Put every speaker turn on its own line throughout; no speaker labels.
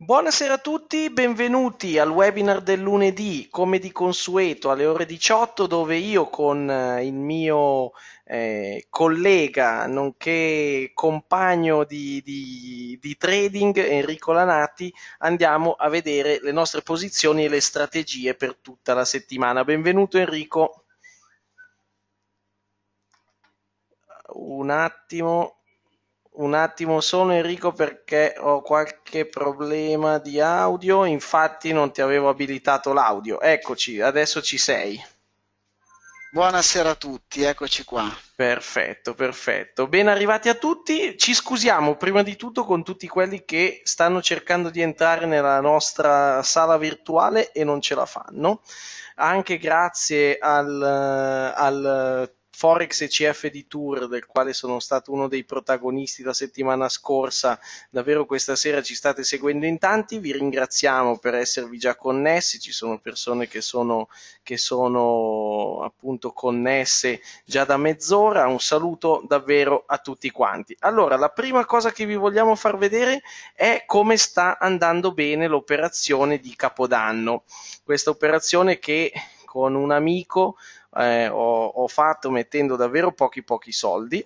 Buonasera a tutti, benvenuti al webinar del lunedì, come di consueto alle ore 18, dove io con eh, il mio eh, collega, nonché compagno di, di, di trading, Enrico Lanati, andiamo a vedere le nostre posizioni e le strategie per tutta la settimana. Benvenuto Enrico. Un attimo. Un attimo solo Enrico perché ho qualche problema di audio, infatti non ti avevo abilitato l'audio. Eccoci, adesso ci sei. Buonasera a tutti, eccoci qua. Perfetto, perfetto. Ben arrivati a tutti. Ci scusiamo prima di tutto con tutti quelli che stanno cercando di entrare nella nostra sala virtuale e non ce la fanno. Anche grazie al, eh, al Forex e CFD Tour, del quale sono stato uno dei protagonisti la settimana scorsa. Davvero questa sera ci state seguendo in tanti, vi ringraziamo per esservi già connessi, ci sono persone che sono, che sono appunto connesse già da mezz'ora. Un saluto davvero a tutti quanti. Allora, la prima cosa che vi vogliamo far vedere è come sta andando bene l'operazione di Capodanno. Questa operazione che con un amico eh, ho, ho fatto mettendo davvero pochi pochi soldi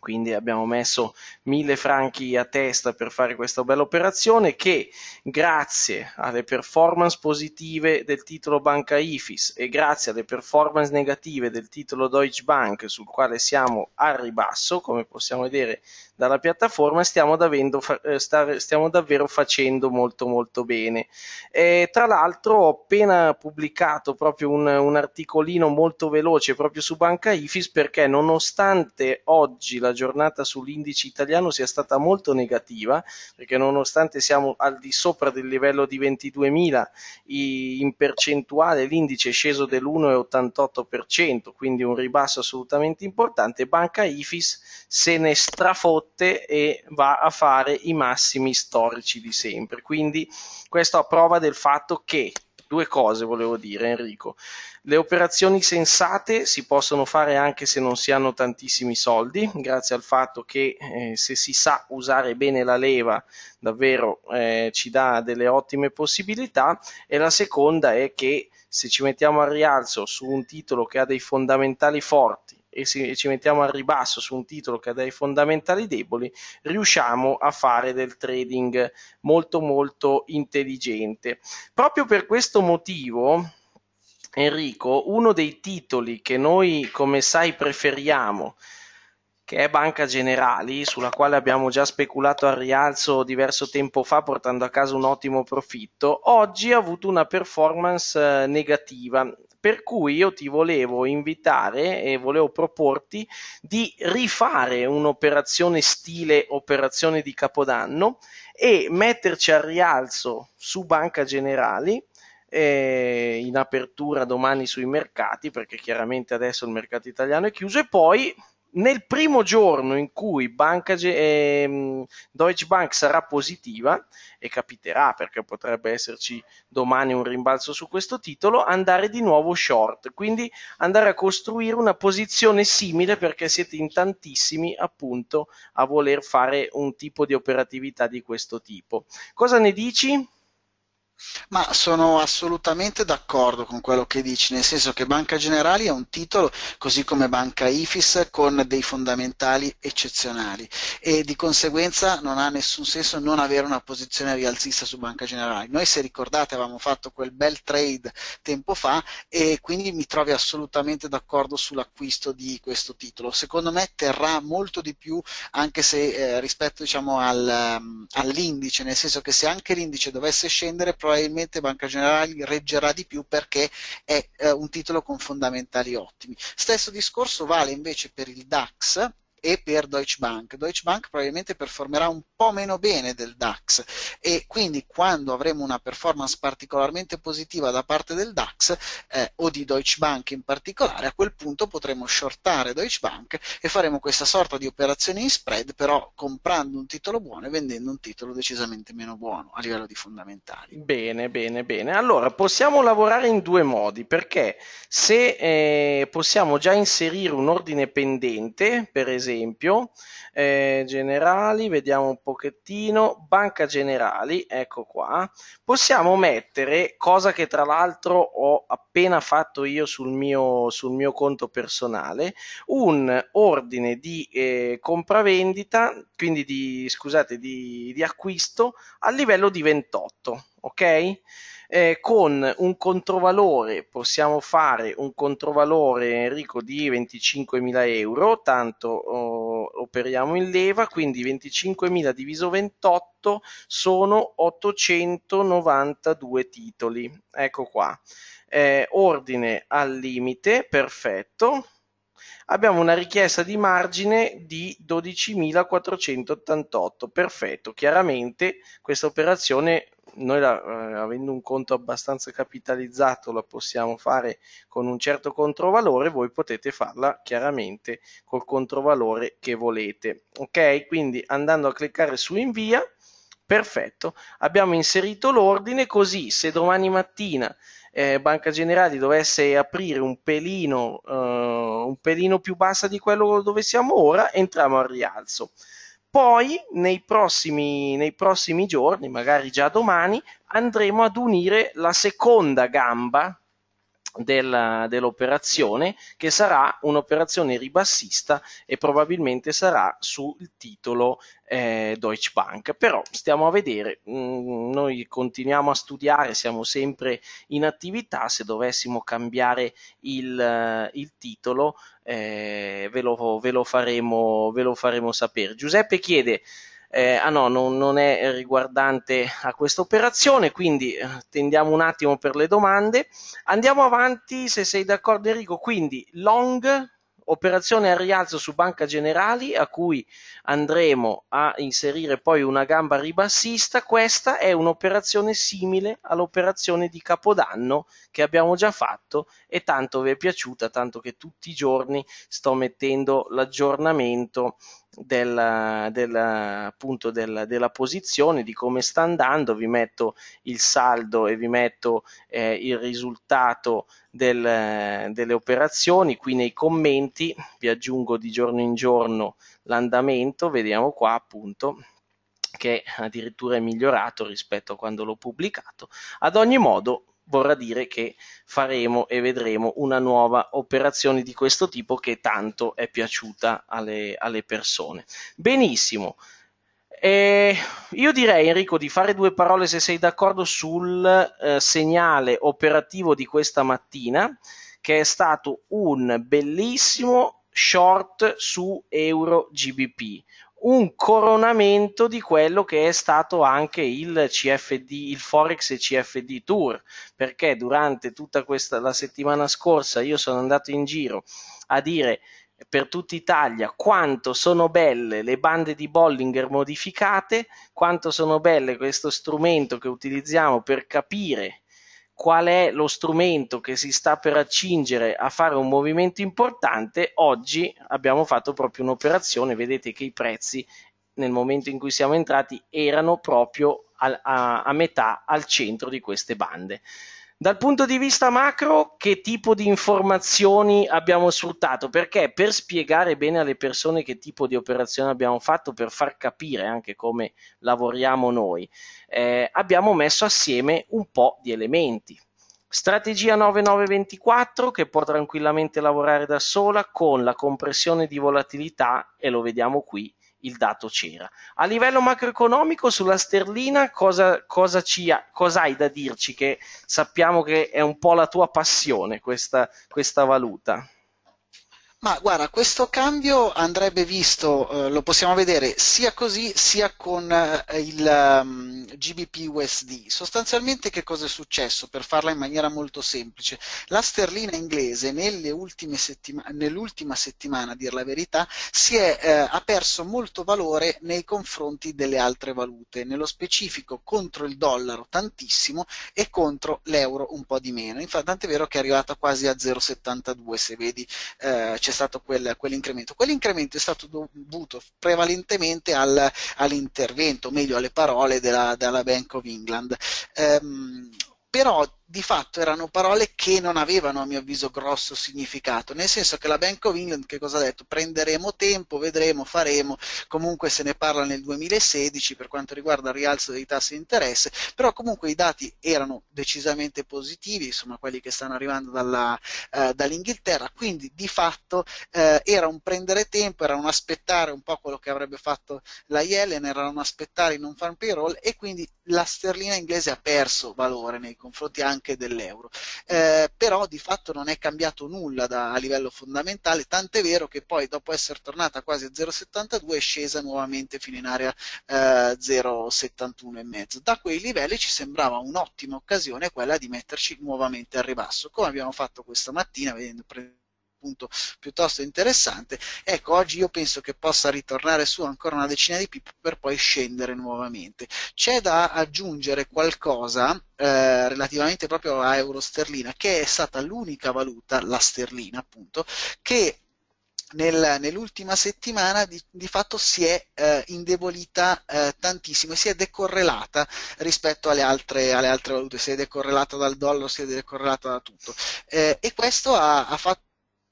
quindi abbiamo messo mille franchi a testa per fare questa bella operazione che grazie alle performance positive del titolo Banca IFIS e grazie alle performance negative del titolo Deutsche Bank sul quale siamo al ribasso come possiamo vedere dalla piattaforma stiamo, davvero, eh, stiamo davvero facendo molto molto bene. E, tra l'altro ho appena pubblicato proprio un, un articolino molto veloce proprio su Banca Ifis perché nonostante oggi la giornata sull'indice italiano sia stata molto negativa, perché nonostante siamo al di sopra del livello di 22.000, in percentuale l'indice è sceso dell'1,88%, quindi un ribasso assolutamente importante, Banca Ifis se ne strafotta rotte e va a fare i massimi storici di sempre. Quindi questo a prova del fatto che due cose volevo dire Enrico. Le operazioni sensate si possono fare anche se non si hanno tantissimi soldi, grazie al fatto che eh, se si sa usare bene la leva davvero eh, ci dà delle ottime possibilità e la seconda è che se ci mettiamo al rialzo su un titolo che ha dei fondamentali forti e, si, e ci mettiamo al ribasso su un titolo che ha dei fondamentali deboli, riusciamo a fare del trading molto molto intelligente. Proprio per questo motivo, Enrico, uno dei titoli che noi, come sai, preferiamo, che è Banca Generali, sulla quale abbiamo già speculato al rialzo diverso tempo fa, portando a casa un ottimo profitto, oggi ha avuto una performance eh, negativa per cui io ti volevo invitare e volevo proporti di rifare un'operazione stile operazione di Capodanno e metterci al rialzo su Banca Generali eh, in apertura domani sui mercati perché chiaramente adesso il mercato italiano è chiuso e poi nel primo giorno in cui Banca, eh, Deutsche Bank sarà positiva, e capiterà perché potrebbe esserci domani un rimbalzo su questo titolo, andare di nuovo short, quindi andare a costruire una posizione simile perché siete in tantissimi appunto a voler fare un tipo di operatività di questo tipo. Cosa ne dici? Ma sono assolutamente d'accordo con quello
che dici, nel senso che Banca Generali è un titolo, così come Banca IFIS, con dei fondamentali eccezionali e di conseguenza non ha nessun senso non avere una posizione rialzista su Banca Generali. Noi, se ricordate, avevamo fatto quel bel trade tempo fa e quindi mi trovi assolutamente d'accordo sull'acquisto di questo titolo. Secondo me terrà molto di più anche se eh, rispetto diciamo, al, um, all'indice, nel senso che se anche l'indice dovesse scendere, probabilmente Banca Generali reggerà di più perché è eh, un titolo con fondamentali ottimi. Stesso discorso vale invece per il DAX e per Deutsche Bank. Deutsche Bank probabilmente performerà un po' meno bene del DAX e quindi quando avremo una performance particolarmente positiva da parte del DAX eh, o di Deutsche Bank in particolare, a quel punto potremo shortare Deutsche Bank e faremo questa sorta di operazione in spread, però comprando un titolo buono e vendendo un titolo decisamente meno buono a livello di fondamentali.
Bene, bene, bene. Allora possiamo lavorare in due modi perché se eh, possiamo già inserire un ordine pendente, per esempio esempio, eh, generali, vediamo un pochettino, banca generali, ecco qua, possiamo mettere, cosa che tra l'altro ho appena fatto io sul mio, sul mio conto personale, un ordine di eh, compravendita, quindi di, scusate, di, di acquisto a livello di 28, ok? eh, con un controvalore, possiamo fare un controvalore Enrico di 25.000 euro, tanto oh, operiamo in leva, quindi 25.000 diviso 28 sono 892 titoli, ecco qua. Eh, ordine al limite, perfetto. Abbiamo una richiesta di margine di 12.488, perfetto. Chiaramente questa operazione noi la, eh, avendo un conto abbastanza capitalizzato la possiamo fare con un certo controvalore, voi potete farla chiaramente col controvalore che volete. Ok, quindi andando a cliccare su invia, perfetto, abbiamo inserito l'ordine così se domani mattina eh, Banca Generali dovesse aprire un pelino, eh, un pelino più bassa di quello dove siamo ora, entriamo al rialzo. Poi nei prossimi, nei prossimi giorni, magari già domani, andremo ad unire la seconda gamba della, dell'operazione che sarà un'operazione ribassista e probabilmente sarà sul titolo eh, Deutsche Bank. Però stiamo a vedere, mm, noi continuiamo a studiare, siamo sempre in attività, se dovessimo cambiare il, eh, il titolo eh, ve, lo, ve, lo faremo, ve lo faremo sapere. Giuseppe chiede eh, ah no, non, non, è riguardante a questa operazione, quindi eh, tendiamo un attimo per le domande. Andiamo avanti, se sei d'accordo Enrico, quindi long, operazione a rialzo su Banca Generali, a cui andremo a inserire poi una gamba ribassista, questa è un'operazione simile all'operazione di Capodanno che abbiamo già fatto e tanto vi è piaciuta, tanto che tutti i giorni sto mettendo l'aggiornamento della, della, appunto della, della, posizione, di come sta andando, vi metto il saldo e vi metto eh, il risultato del, delle operazioni, qui nei commenti vi aggiungo di giorno in giorno l'andamento, vediamo qua appunto che addirittura è migliorato rispetto a quando l'ho pubblicato. Ad ogni modo vorrà dire che faremo e vedremo una nuova operazione di questo tipo che tanto è piaciuta alle, alle persone. Benissimo. Eh, io direi Enrico di fare due parole se sei d'accordo sul eh, segnale operativo di questa mattina che è stato un bellissimo short su Euro GBP un coronamento di quello che è stato anche il CFD, il Forex e CFD Tour, perché durante tutta questa la settimana scorsa io sono andato in giro a dire per tutta Italia quanto sono belle le bande di Bollinger modificate, quanto sono belle questo strumento che utilizziamo per capire qual è lo strumento che si sta per accingere a fare un movimento importante, oggi abbiamo fatto proprio un'operazione, vedete che i prezzi nel momento in cui siamo entrati erano proprio a, a, a metà al centro di queste bande. Dal punto di vista macro, che tipo di informazioni abbiamo sfruttato? Perché per spiegare bene alle persone che tipo di operazione abbiamo fatto, per far capire anche come lavoriamo noi, eh, abbiamo messo assieme un po' di elementi. Strategia 9924 che può tranquillamente lavorare da sola con la compressione di volatilità, e lo vediamo qui, il dato c'era. A livello macroeconomico sulla sterlina cosa, cosa, ci cosa hai da dirci che sappiamo che è un po' la tua passione questa, questa valuta?
Ma guarda, questo cambio andrebbe visto, eh, lo possiamo vedere sia così sia con eh, il um, ehm, GBP USD. Sostanzialmente che cosa è successo? Per farla in maniera molto semplice, la sterlina inglese settima- nell'ultima settimana, a dir la verità, è, eh, ha perso molto valore nei confronti delle altre valute, nello specifico contro il dollaro tantissimo e contro l'euro un po' di meno. Infatti, è vero che è arrivata quasi a 0,72 se vedi eh, c'è stato quel, quell'incremento. Quell'incremento è stato dovuto prevalentemente al, all'intervento, meglio alle parole della, della Bank of England. Um, però di fatto erano parole che non avevano a mio avviso grosso significato, nel senso che la Bank of England che cosa ha detto? Prenderemo tempo, vedremo, faremo, comunque se ne parla nel 2016 per quanto riguarda il rialzo dei tassi di interesse, però comunque i dati erano decisamente positivi, insomma quelli che stanno arrivando dalla, eh, dall'Inghilterra, quindi di fatto eh, era un prendere tempo, era un aspettare un po' quello che avrebbe fatto la Yellen, era un aspettare in un farm payroll e quindi la sterlina inglese ha perso valore nei confronti anche anche dell'euro. Eh, però di fatto non è cambiato nulla da, a livello fondamentale, tant'è vero che poi dopo essere tornata quasi a 0,72 è scesa nuovamente fino in area eh, 0,71,5. Da quei livelli ci sembrava un'ottima occasione quella di metterci nuovamente al ribasso, come abbiamo fatto questa mattina, vedendo, prendendo appunto piuttosto interessante. Ecco, oggi io penso che possa ritornare su ancora una decina di pip per poi scendere nuovamente. C'è da aggiungere qualcosa eh, relativamente proprio a euro sterlina, che è stata l'unica valuta, la sterlina appunto, che nel, nell'ultima settimana di, di, fatto si è eh, indebolita eh, tantissimo e si è decorrelata rispetto alle altre, alle altre, valute, si è decorrelata dal dollaro, si è decorrelata da tutto. Eh, e questo ha, ha fatto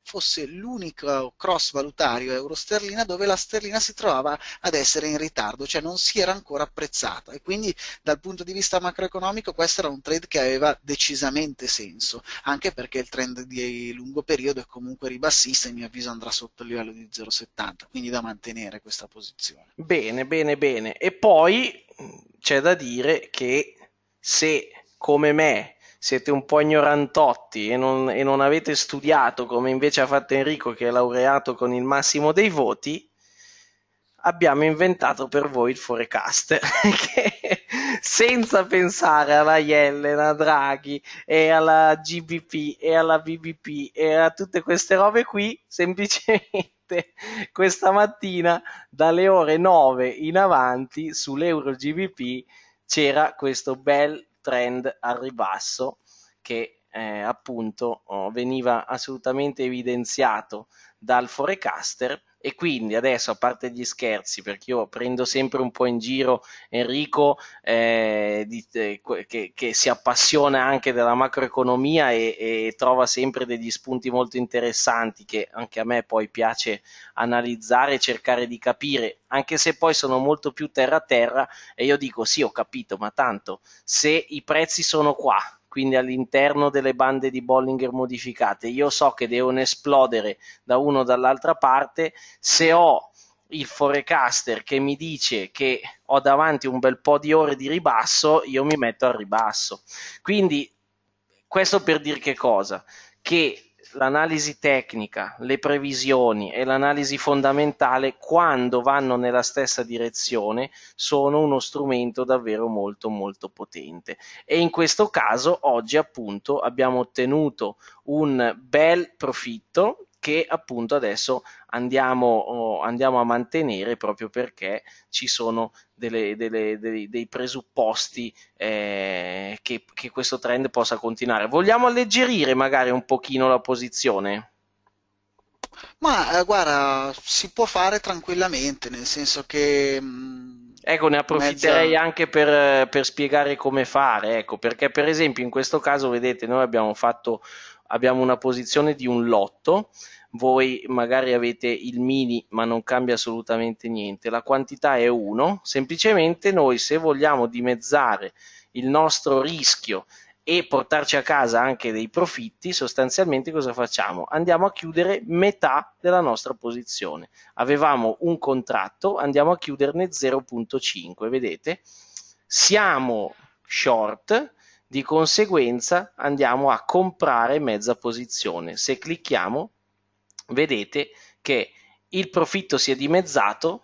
fosse l'unico cross valutario euro-sterlina dove la sterlina si trovava ad essere in ritardo, cioè non si era ancora apprezzata e quindi dal punto di vista macroeconomico questo era un trade che aveva decisamente senso, anche perché il trend di lungo periodo è comunque ribassista e mi avviso andrà sotto il livello di 0,70, quindi
da mantenere
questa posizione.
Bene, bene, bene. E poi c'è da dire che se come me siete un po' ignorantotti e non, e non avete studiato come invece ha fatto Enrico che è laureato con il massimo dei voti, abbiamo inventato per voi il forecast che senza pensare alla Yellen, a Draghi e alla GBP e alla BBP e a tutte queste robe qui, semplicemente questa mattina dalle ore 9 in avanti sull'Euro GBP c'era questo bel trend al ribasso che eh, appunto oh, veniva assolutamente evidenziato dal forecaster e quindi adesso, a parte gli scherzi, perché io prendo sempre un po' in giro Enrico eh, di, eh, che, che, si appassiona anche della macroeconomia e, e, trova sempre degli spunti molto interessanti che anche a me poi piace analizzare e cercare di capire, anche se poi sono molto più terra a terra e io dico sì ho capito, ma tanto se i prezzi sono qua quindi all'interno delle bande di Bollinger modificate, io so che devono esplodere da uno o dall'altra parte, se ho il forecaster che mi dice che ho davanti un bel po' di ore di ribasso, io mi metto al ribasso. Quindi questo per dire che cosa? Che l'analisi tecnica, le previsioni e l'analisi fondamentale, quando vanno nella stessa direzione, sono uno strumento davvero molto molto potente. E in questo caso oggi appunto abbiamo ottenuto un bel profitto che appunto adesso andiamo, andiamo a mantenere proprio perché ci sono delle, delle, dei, dei, presupposti eh, che, che questo trend possa continuare. Vogliamo alleggerire magari un pochino la posizione?
Ma eh, guarda, si può fare tranquillamente, nel senso che... Mm, ecco, ne approfitterei mezza...
anche per, per, spiegare come fare, ecco, perché per esempio in questo caso, vedete, noi abbiamo fatto, abbiamo una posizione di un lotto, voi magari avete il mini ma non cambia assolutamente niente, la quantità è 1, semplicemente noi se vogliamo dimezzare il nostro rischio e portarci a casa anche dei profitti, sostanzialmente cosa facciamo? Andiamo a chiudere metà della nostra posizione. Avevamo un contratto, andiamo a chiuderne 0.5, vedete? Siamo short, di conseguenza andiamo a comprare mezza posizione. Se clicchiamo vedete che il profitto si è dimezzato,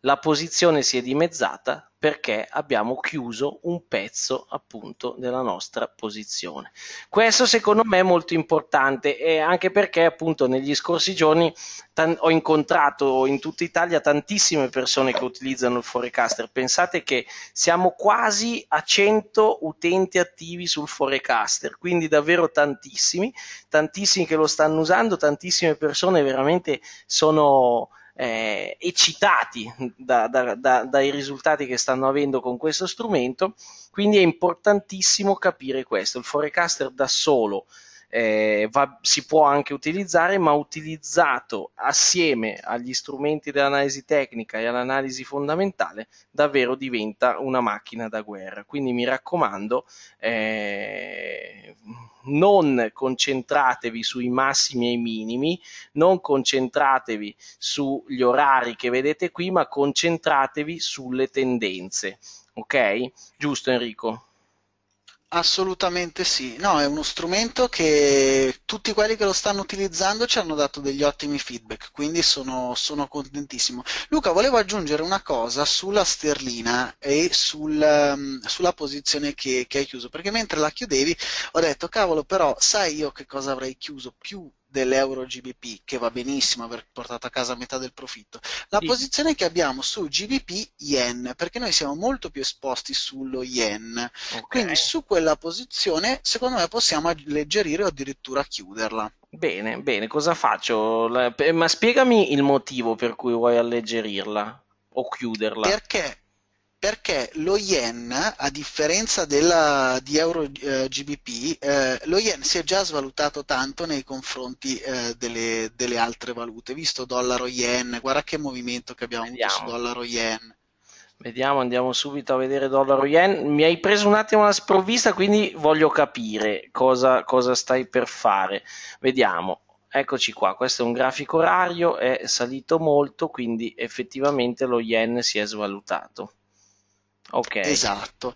la posizione si è dimezzata, perché abbiamo chiuso un pezzo appunto della nostra posizione. Questo secondo me è molto importante e anche perché appunto negli scorsi giorni tan- ho incontrato in tutta Italia tantissime persone che utilizzano il forecaster. Pensate che siamo quasi a 100 utenti attivi sul forecaster, quindi davvero tantissimi, tantissimi che lo stanno usando, tantissime persone veramente sono eh, eccitati da, da, da, dai risultati che stanno avendo con questo strumento, quindi è importantissimo capire questo. Il forecaster da solo eh, va, si può anche utilizzare, ma utilizzato assieme agli strumenti dell'analisi tecnica e all'analisi fondamentale, davvero diventa una macchina da guerra. Quindi mi raccomando, eh, non concentratevi sui massimi e i minimi, non concentratevi sugli orari che vedete qui, ma concentratevi sulle tendenze. Ok? Giusto Enrico?
Assolutamente sì, no, è uno strumento che tutti quelli che lo stanno utilizzando ci hanno dato degli ottimi feedback, quindi sono, sono contentissimo. Luca, volevo aggiungere una cosa sulla sterlina e sul, ehm, sulla posizione che, che hai chiuso, perché mentre la chiudevi ho detto, cavolo, però sai io che cosa avrei chiuso più dell'euro GBP, che va benissimo aver portato a casa metà del profitto, la sì. posizione che abbiamo su GBP yen, perché noi siamo molto più esposti sullo yen. Okay. Quindi su quella posizione, secondo me, possiamo alleggerire o addirittura
chiuderla. Bene, bene, cosa faccio? Ma spiegami il motivo per cui vuoi alleggerirla o chiuderla.
Perché perché lo yen, a differenza della, di euro eh, GBP, eh, lo yen si è già svalutato tanto nei confronti eh, delle, delle, altre valute, visto dollaro yen, guarda che
movimento che abbiamo Vediamo. avuto su dollaro yen. Vediamo, andiamo subito a vedere dollaro yen. Mi hai preso un attimo una sprovvista, quindi voglio capire cosa, cosa stai per fare. Vediamo eccoci qua, questo è un grafico orario, è salito molto, quindi effettivamente lo yen si è svalutato. Ok. Esatto.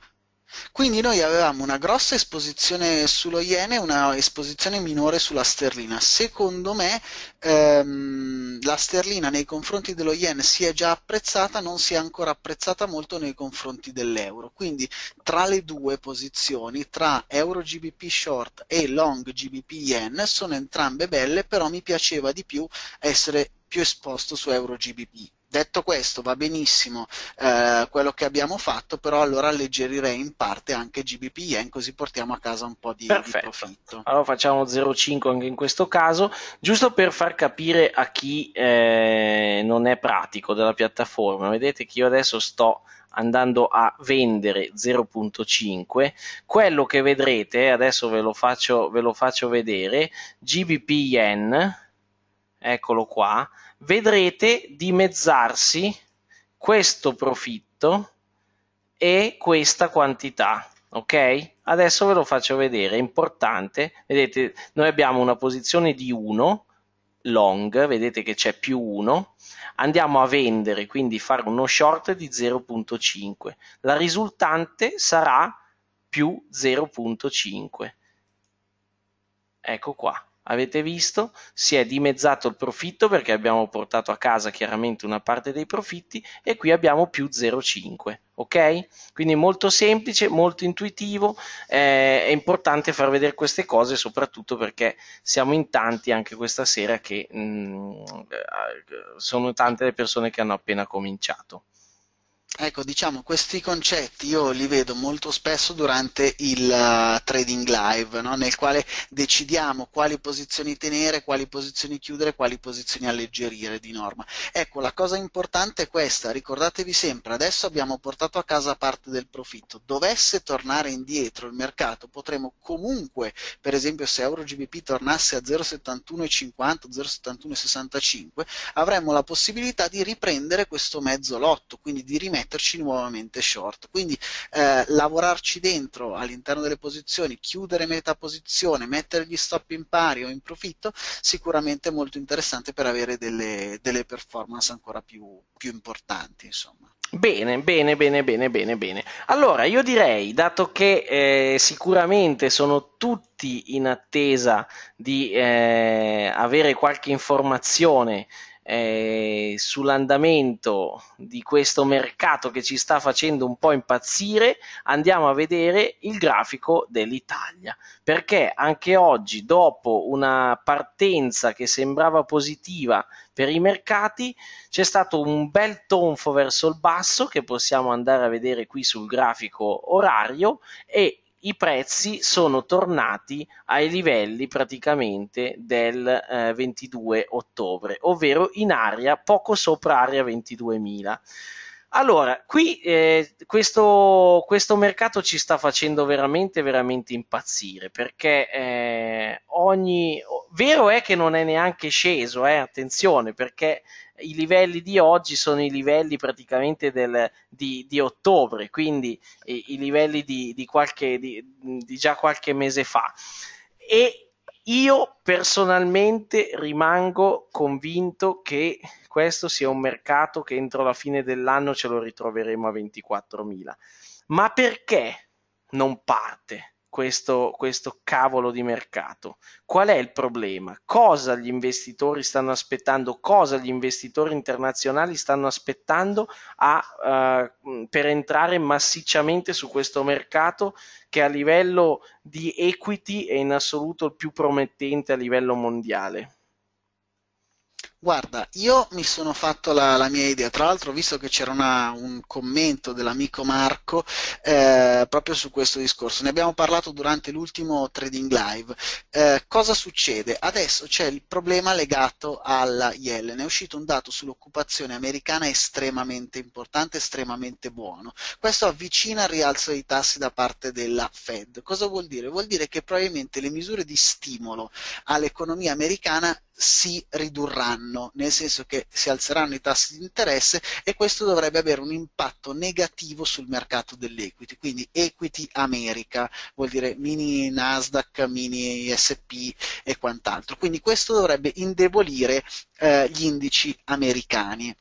Quindi noi avevamo una grossa esposizione sullo yen e una esposizione minore sulla sterlina. Secondo me ehm, la sterlina nei confronti dello yen si è già apprezzata, non si è ancora apprezzata molto nei confronti dell'euro. Quindi tra le due posizioni, tra euro GBP short e long GBP yen, sono entrambe belle, però mi piaceva di più essere più esposto su euro GBP. Detto questo, va benissimo eh, quello che abbiamo fatto, però allora alleggerirei in parte anche GBP GBPN, così portiamo a casa un po' di, di
profitto. Allora facciamo 0,5 anche in questo caso, giusto per far capire a chi eh, non è pratico della piattaforma. Vedete che io adesso sto andando a vendere 0.5 quello che vedrete adesso ve lo faccio, ve lo faccio vedere gbp yen eccolo qua vedrete dimezzarsi questo profitto e questa quantità ok? Adesso ve lo faccio vedere, è importante, vedete noi abbiamo una posizione di 1 long, vedete che c'è più 1, andiamo a vendere, quindi fare uno short di 0.5, la risultante sarà più 0.5, ecco qua, avete visto, si è dimezzato il profitto perché abbiamo portato a casa chiaramente una parte dei profitti e qui abbiamo più 0,5, ok? Quindi molto semplice, molto intuitivo, eh, è importante far vedere queste cose soprattutto perché siamo in tanti anche questa sera che mh, mm, eh, sono tante le persone che hanno appena cominciato.
Ecco, diciamo, questi concetti io li vedo molto spesso durante il uh, trading live, no? nel quale decidiamo quali posizioni tenere, quali posizioni chiudere, quali posizioni alleggerire di norma. Ecco, la cosa importante è questa, ricordatevi sempre, adesso abbiamo portato a casa parte del profitto, dovesse tornare indietro il mercato, potremmo comunque, per esempio se Euro GBP tornasse a 0,71,50, 0,71,65, avremmo la possibilità di riprendere questo mezzo lotto, quindi di rimettere metterci nuovamente short. Quindi eh, lavorarci dentro all'interno delle posizioni, chiudere metà posizione, mettere gli stop in pari o in profitto, sicuramente è molto interessante per avere delle, delle performance ancora
più, più importanti. Insomma. Bene, bene, bene, bene, bene, bene. Allora, io direi, dato che eh, sicuramente sono tutti in attesa di eh, avere qualche informazione eh, sull'andamento di questo mercato che ci sta facendo un po' impazzire, andiamo a vedere il grafico dell'Italia. Perché anche oggi, dopo una partenza che sembrava positiva per i mercati, c'è stato un bel tonfo verso il basso che possiamo andare a vedere qui sul grafico orario e i prezzi sono tornati ai livelli praticamente del eh, 22 ottobre, ovvero in area poco sopra area 22.000. Allora, qui eh, questo, questo, mercato ci sta facendo veramente, veramente impazzire perché eh, ogni, Vero è che non è neanche sceso, eh, attenzione, perché i livelli di oggi sono i livelli praticamente del, di, di, ottobre, quindi i, i livelli di, di, qualche, di già qualche mese fa. E io personalmente rimango convinto che questo sia un mercato che entro la fine dell'anno ce lo ritroveremo a 24.000. Ma perché non parte? questo, questo cavolo di mercato. Qual è il problema? Cosa gli investitori stanno aspettando? Cosa gli investitori internazionali stanno aspettando a, uh, per entrare massicciamente su questo mercato che a livello di equity è in assoluto il più promettente a livello mondiale?
Guarda, io mi sono fatto la, la mia idea, tra l'altro ho visto che c'era una, un commento dell'amico Marco eh, proprio su questo discorso, ne abbiamo parlato durante l'ultimo Trading Live. Eh, cosa succede? Adesso c'è il problema legato alla Yellen, è uscito un dato sull'occupazione americana estremamente importante, estremamente buono. Questo avvicina il rialzo dei tassi da parte della Fed. Cosa vuol dire? Vuol dire che probabilmente le misure di stimolo all'economia americana si ridurranno anno, nel senso che si alzeranno i tassi di interesse e questo dovrebbe avere un impatto negativo sul mercato dell'equity, quindi equity America, vuol dire mini Nasdaq, mini SP e quant'altro. Quindi questo dovrebbe indebolire eh, gli indici americani.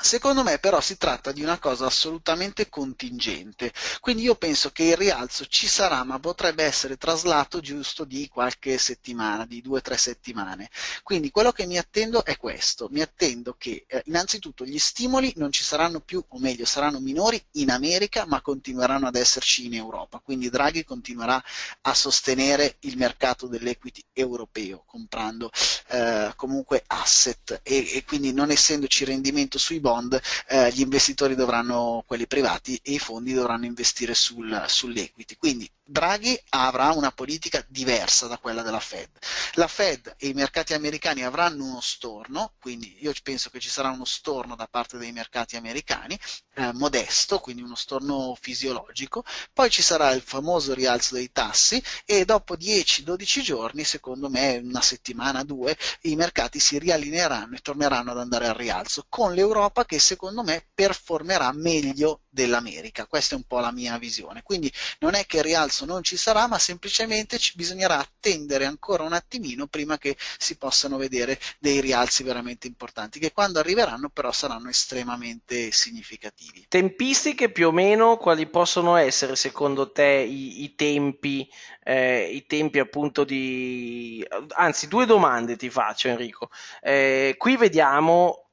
Secondo me però si tratta di una cosa assolutamente contingente, quindi io penso che il rialzo ci sarà ma potrebbe essere traslato giusto di qualche settimana, di due o tre settimane. Quindi quello che mi attendo è questo, mi attendo che eh, innanzitutto gli stimoli non ci saranno più, o meglio saranno minori in America ma continueranno ad esserci in Europa, quindi Draghi continuerà a sostenere il mercato dell'equity europeo comprando eh, comunque asset e, e quindi non essendoci rendimento sui bond bond, eh, gli investitori dovranno, quelli privati e i fondi dovranno investire sul, sull'equity. Quindi Draghi avrà una politica diversa da quella della Fed. La Fed e i mercati americani avranno uno storno, quindi io penso che ci sarà uno storno da parte dei mercati americani, eh, modesto, quindi uno storno fisiologico, poi ci sarà il famoso rialzo dei tassi e dopo 10-12 giorni, secondo me una settimana, due, i mercati si riallineeranno e torneranno ad andare al rialzo, con l'Europa che secondo me performerà meglio dell'America. Questa è un po' la mia visione. Quindi non è che il rialzo adesso non ci sarà, ma semplicemente ci bisognerà attendere ancora un attimino prima che si possano vedere dei rialzi veramente importanti, che quando arriveranno però saranno estremamente significativi.
Tempistiche più o meno quali possono essere secondo te i, i tempi, eh, i tempi appunto di... anzi due domande ti faccio Enrico. Eh, qui vediamo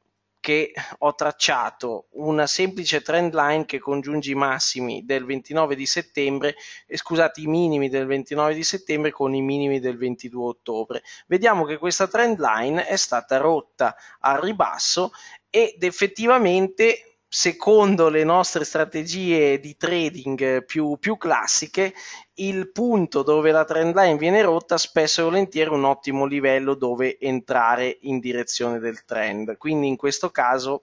che ho tracciato una semplice trend line che congiunge i massimi del 29 di settembre, eh, scusate, i minimi del 29 di settembre con i minimi del 22 ottobre. Vediamo che questa trend line è stata rotta al ribasso ed effettivamente secondo le nostre strategie di trading eh, più, più classiche, il punto dove la trend line viene rotta spesso e volentieri è un ottimo livello dove entrare in direzione del trend. Quindi in questo caso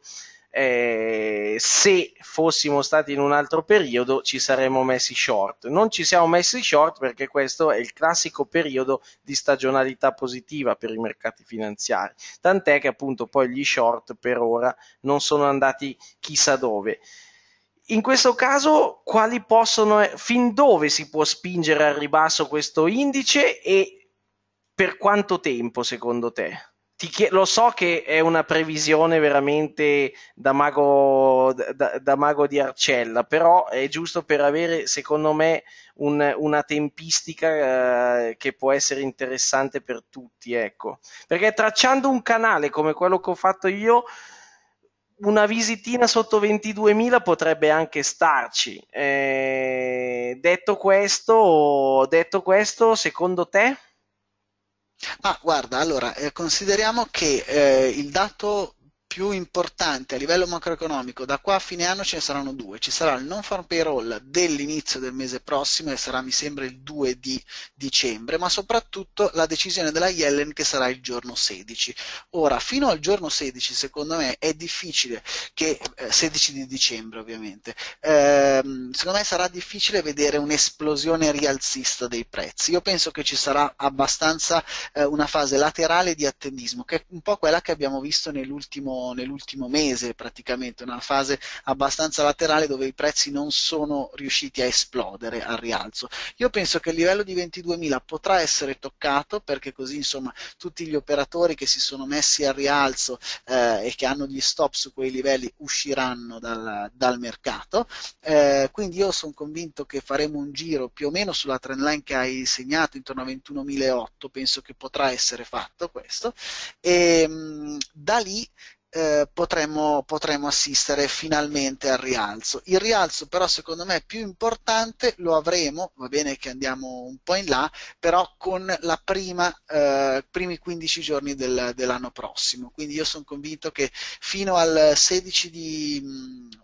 eh, se fossimo stati in un altro periodo ci saremmo messi short. Non ci siamo messi short perché questo è il classico periodo di stagionalità positiva per i mercati finanziari, tant'è che appunto poi gli short per ora non sono andati chissà dove. In questo caso, quali possono, fin dove si può spingere al ribasso questo indice e per quanto tempo secondo te? Chied- lo so che è una previsione veramente da mago, da, da mago, di Arcella, però è giusto per avere, secondo me, un, una tempistica eh, che può essere interessante per tutti. Ecco. Perché tracciando un canale come quello che ho fatto io, una visitina sotto 22.000 potrebbe anche starci. Eh, detto, questo, detto questo, secondo te?
Ma guarda, allora, eh, consideriamo che eh, il dato più importante a livello macroeconomico, da qua a fine anno ce ne saranno due, ci sarà il non farm payroll dell'inizio del mese prossimo e sarà mi sembra il 2 di dicembre, ma soprattutto la decisione della Yellen che sarà il giorno 16. Ora, fino al giorno 16 secondo me è difficile che, eh, 16 di dicembre ovviamente, ehm, secondo me sarà difficile vedere un'esplosione rialzista dei prezzi, io penso che ci sarà abbastanza eh, una fase laterale di attendismo, che è un po' quella che abbiamo visto nell'ultimo nell'ultimo mese praticamente, una fase abbastanza laterale dove i prezzi non sono riusciti a esplodere al rialzo. Io penso che il livello di 22.000 potrà essere toccato perché così insomma tutti gli operatori che si sono messi al rialzo eh, e che hanno gli stop su quei livelli usciranno dal, dal mercato. Eh, quindi io sono convinto che faremo un giro più o meno sulla trend line che hai segnato intorno a 21.008, penso che potrà essere fatto questo. E, ehm, da lì eh, potremmo, potremmo, assistere finalmente al rialzo. Il rialzo però secondo me più importante lo avremo, va bene che andiamo un po' in là, però con i eh, primi 15 giorni del, dell'anno prossimo. Quindi io sono convinto che fino al 16 di,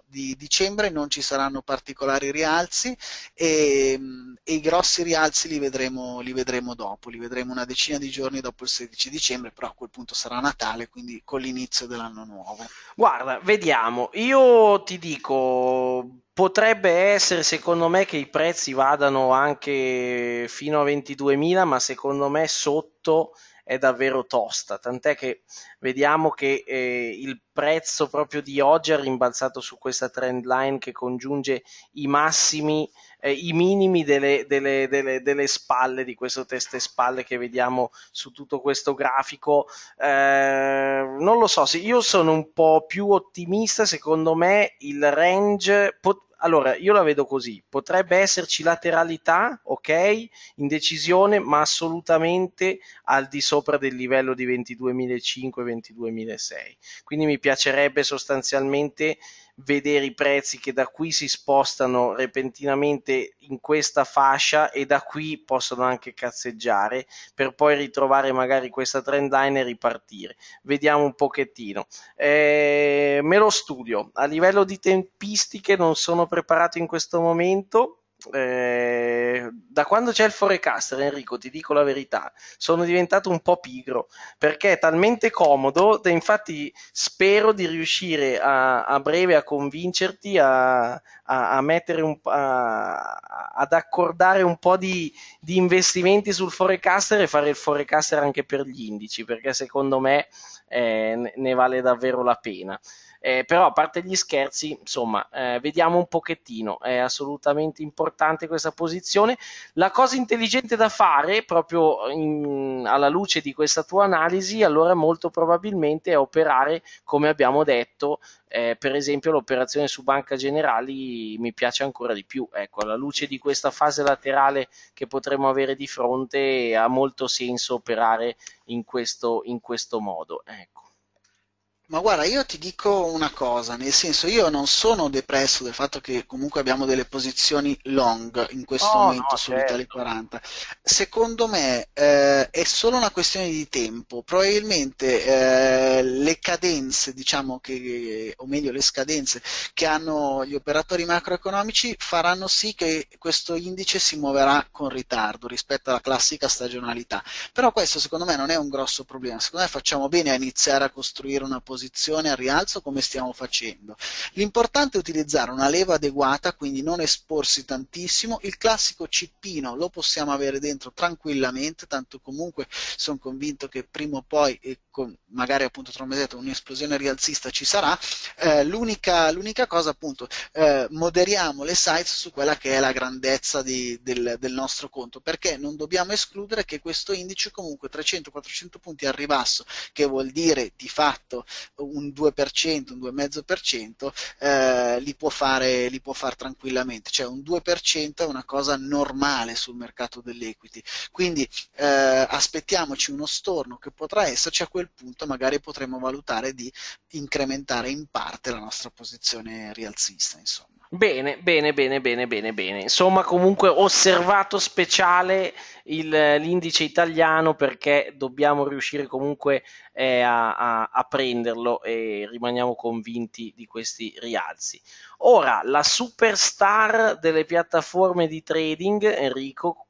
di dicembre non ci saranno particolari rialzi e, e i grossi rialzi li vedremo, li vedremo, dopo, li vedremo una decina di giorni dopo il 16 dicembre, però a quel punto sarà Natale, quindi con l'inizio dell'anno nuovo.
Guarda, vediamo, io ti dico, potrebbe essere secondo me che i prezzi vadano anche fino a 22.000, ma secondo me sotto è davvero tosta, tant'è che vediamo che eh, il prezzo proprio di oggi ha rimbalzato su questa trend line che congiunge i massimi, eh, i minimi delle, delle, delle, delle, spalle di questo e spalle che vediamo su tutto questo grafico. Eh, non lo so, io sono un po' più ottimista, secondo me il range pot- allora io la vedo così, potrebbe esserci lateralità, ok, indecisione, ma assolutamente al di sopra del livello di 22500 22006 Quindi mi piacerebbe sostanzialmente vedere i prezzi che da qui si spostano repentinamente in questa fascia e da qui possono anche cazzeggiare per poi ritrovare magari questa trend line e ripartire. Vediamo un pochettino. Eh, me lo studio. A livello di tempistiche non sono preparato in questo momento eh, da quando c'è il forecaster, Enrico, ti dico la verità, sono diventato un po' pigro perché è talmente comodo. Infatti, spero di riuscire a, a breve a convincerti a, a, a mettere un, ad accordare un po' di, di, investimenti sul forecaster e fare il forecaster anche per gli indici perché secondo me eh, ne vale davvero la pena. Eh, però a parte gli scherzi, insomma, eh, vediamo un pochettino, è assolutamente importante questa posizione. La cosa intelligente da fare, proprio in, alla luce di questa tua analisi, allora molto probabilmente è operare, come abbiamo detto, eh, per esempio l'operazione su Banca Generali mi piace ancora di più, ecco, alla luce di questa fase laterale che potremmo avere di fronte ha molto senso operare in questo, in questo modo. Ecco.
Ma guarda, io ti dico una cosa, nel senso io non sono depresso del fatto che comunque abbiamo delle posizioni long in questo oh, momento no, sull'Italia certo. 40. Secondo me eh, è solo una questione di tempo, probabilmente eh, le cadenze, diciamo che, o meglio le scadenze che hanno gli operatori macroeconomici faranno sì che questo indice si muoverà con ritardo rispetto alla classica stagionalità. Però questo secondo me non è un grosso problema, secondo me facciamo bene a iniziare a costruire una posizione posizione al rialzo come stiamo facendo. L'importante è utilizzare una leva adeguata, quindi non esporsi tantissimo, il classico cippino lo possiamo avere dentro tranquillamente, tanto comunque sono convinto che prima o poi, magari appunto tra un mesetto, un'esplosione rialzista ci sarà, eh, l'unica, l'unica, cosa appunto, eh, moderiamo le size su quella che è la grandezza di, del, del nostro conto, perché non dobbiamo escludere che questo indice comunque 300-400 punti al ribasso, che vuol dire di fatto un 2%, un 2,5%, eh, li, può fare, li può fare tranquillamente. Cioè un 2% è una cosa normale sul mercato dell'equity. Quindi eh, aspettiamoci uno storno che potrà esserci, a quel punto magari potremo valutare di incrementare in parte la
nostra posizione rialzista. Insomma. Bene, bene, bene, bene, bene, bene. Insomma, comunque osservato speciale il, l'indice italiano perché dobbiamo riuscire comunque eh, a, a, a, prenderlo e rimaniamo convinti di questi rialzi. Ora, la superstar delle piattaforme di trading, Enrico,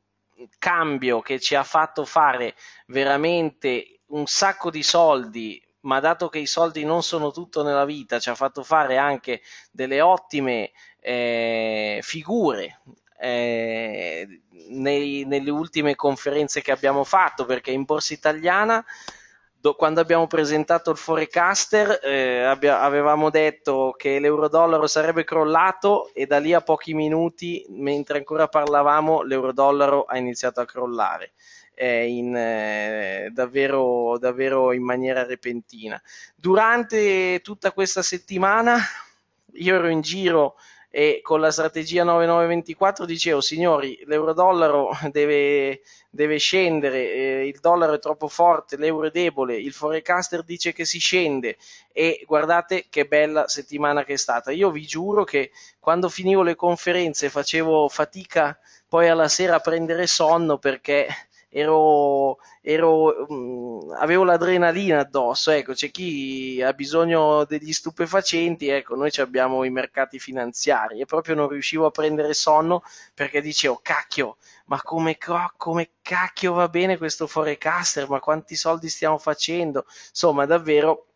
cambio che ci ha fatto fare veramente un sacco di soldi, ma dato che i soldi non sono tutto nella vita, ci ha fatto fare anche delle ottime eh, figure eh, nei, nelle ultime conferenze che abbiamo fatto, perché in Borsa Italiana do, quando abbiamo presentato il forecaster eh, abbia, avevamo detto che l'euro-dollaro sarebbe crollato e da lì a pochi minuti, mentre ancora parlavamo, l'euro-dollaro ha iniziato a crollare. Eh, in, eh, davvero, davvero in maniera repentina. Durante tutta questa settimana io ero in giro e con la strategia 9924 dicevo signori l'euro-dollaro deve, deve scendere, eh, il dollaro è troppo forte, l'euro è debole, il forecaster dice che si scende e guardate che bella settimana che è stata. Io vi giuro che quando finivo le conferenze facevo fatica poi alla sera a prendere sonno perché ero, ero mh, mm, avevo l'adrenalina addosso. Ecco, c'è chi ha bisogno degli stupefacenti, ecco, noi abbiamo i mercati finanziari e proprio non riuscivo a prendere sonno perché dicevo, cacchio, ma come, come cacchio va bene questo forecaster, ma quanti soldi stiamo facendo? Insomma, davvero,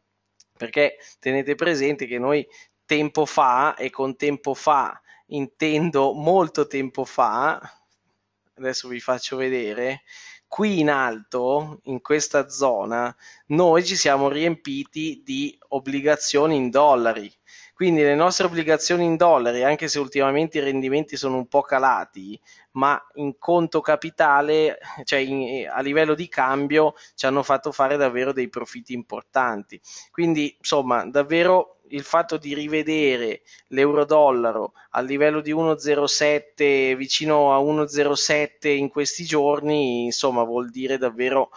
perché tenete presente che noi tempo fa, e con tempo fa intendo molto tempo fa, adesso vi faccio vedere, qui in alto, in questa zona, noi ci siamo riempiti di obbligazioni in dollari. Quindi le nostre obbligazioni in dollari, anche se ultimamente i rendimenti sono un po' calati, ma in conto capitale, cioè in, a livello di cambio, ci hanno fatto fare davvero dei profitti importanti. Quindi, insomma, davvero il fatto di rivedere l'euro-dollaro al livello di 1,07 vicino a 1,07 in questi giorni, insomma, vuol dire davvero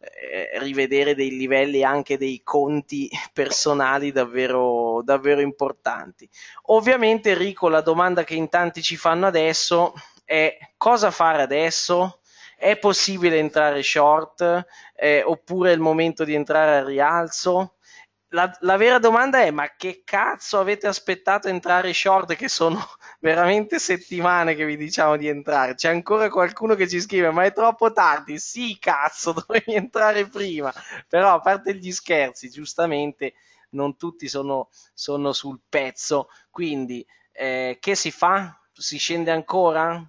eh, rivedere dei livelli anche dei conti personali davvero, davvero importanti. Ovviamente, Rico, la domanda che in tanti ci fanno adesso è cosa fare adesso? È possibile entrare short eh, oppure è il momento di entrare al rialzo? la, la, vera domanda è: ma che cazzo avete aspettato entrare short? Che sono veramente settimane che vi diciamo di entrare. C'è ancora qualcuno che ci scrive: ma è troppo tardi? Sì, cazzo, dovevi entrare prima. Però a parte gli scherzi, giustamente non tutti sono, sono sul pezzo. Quindi, eh, che si fa? Si scende ancora?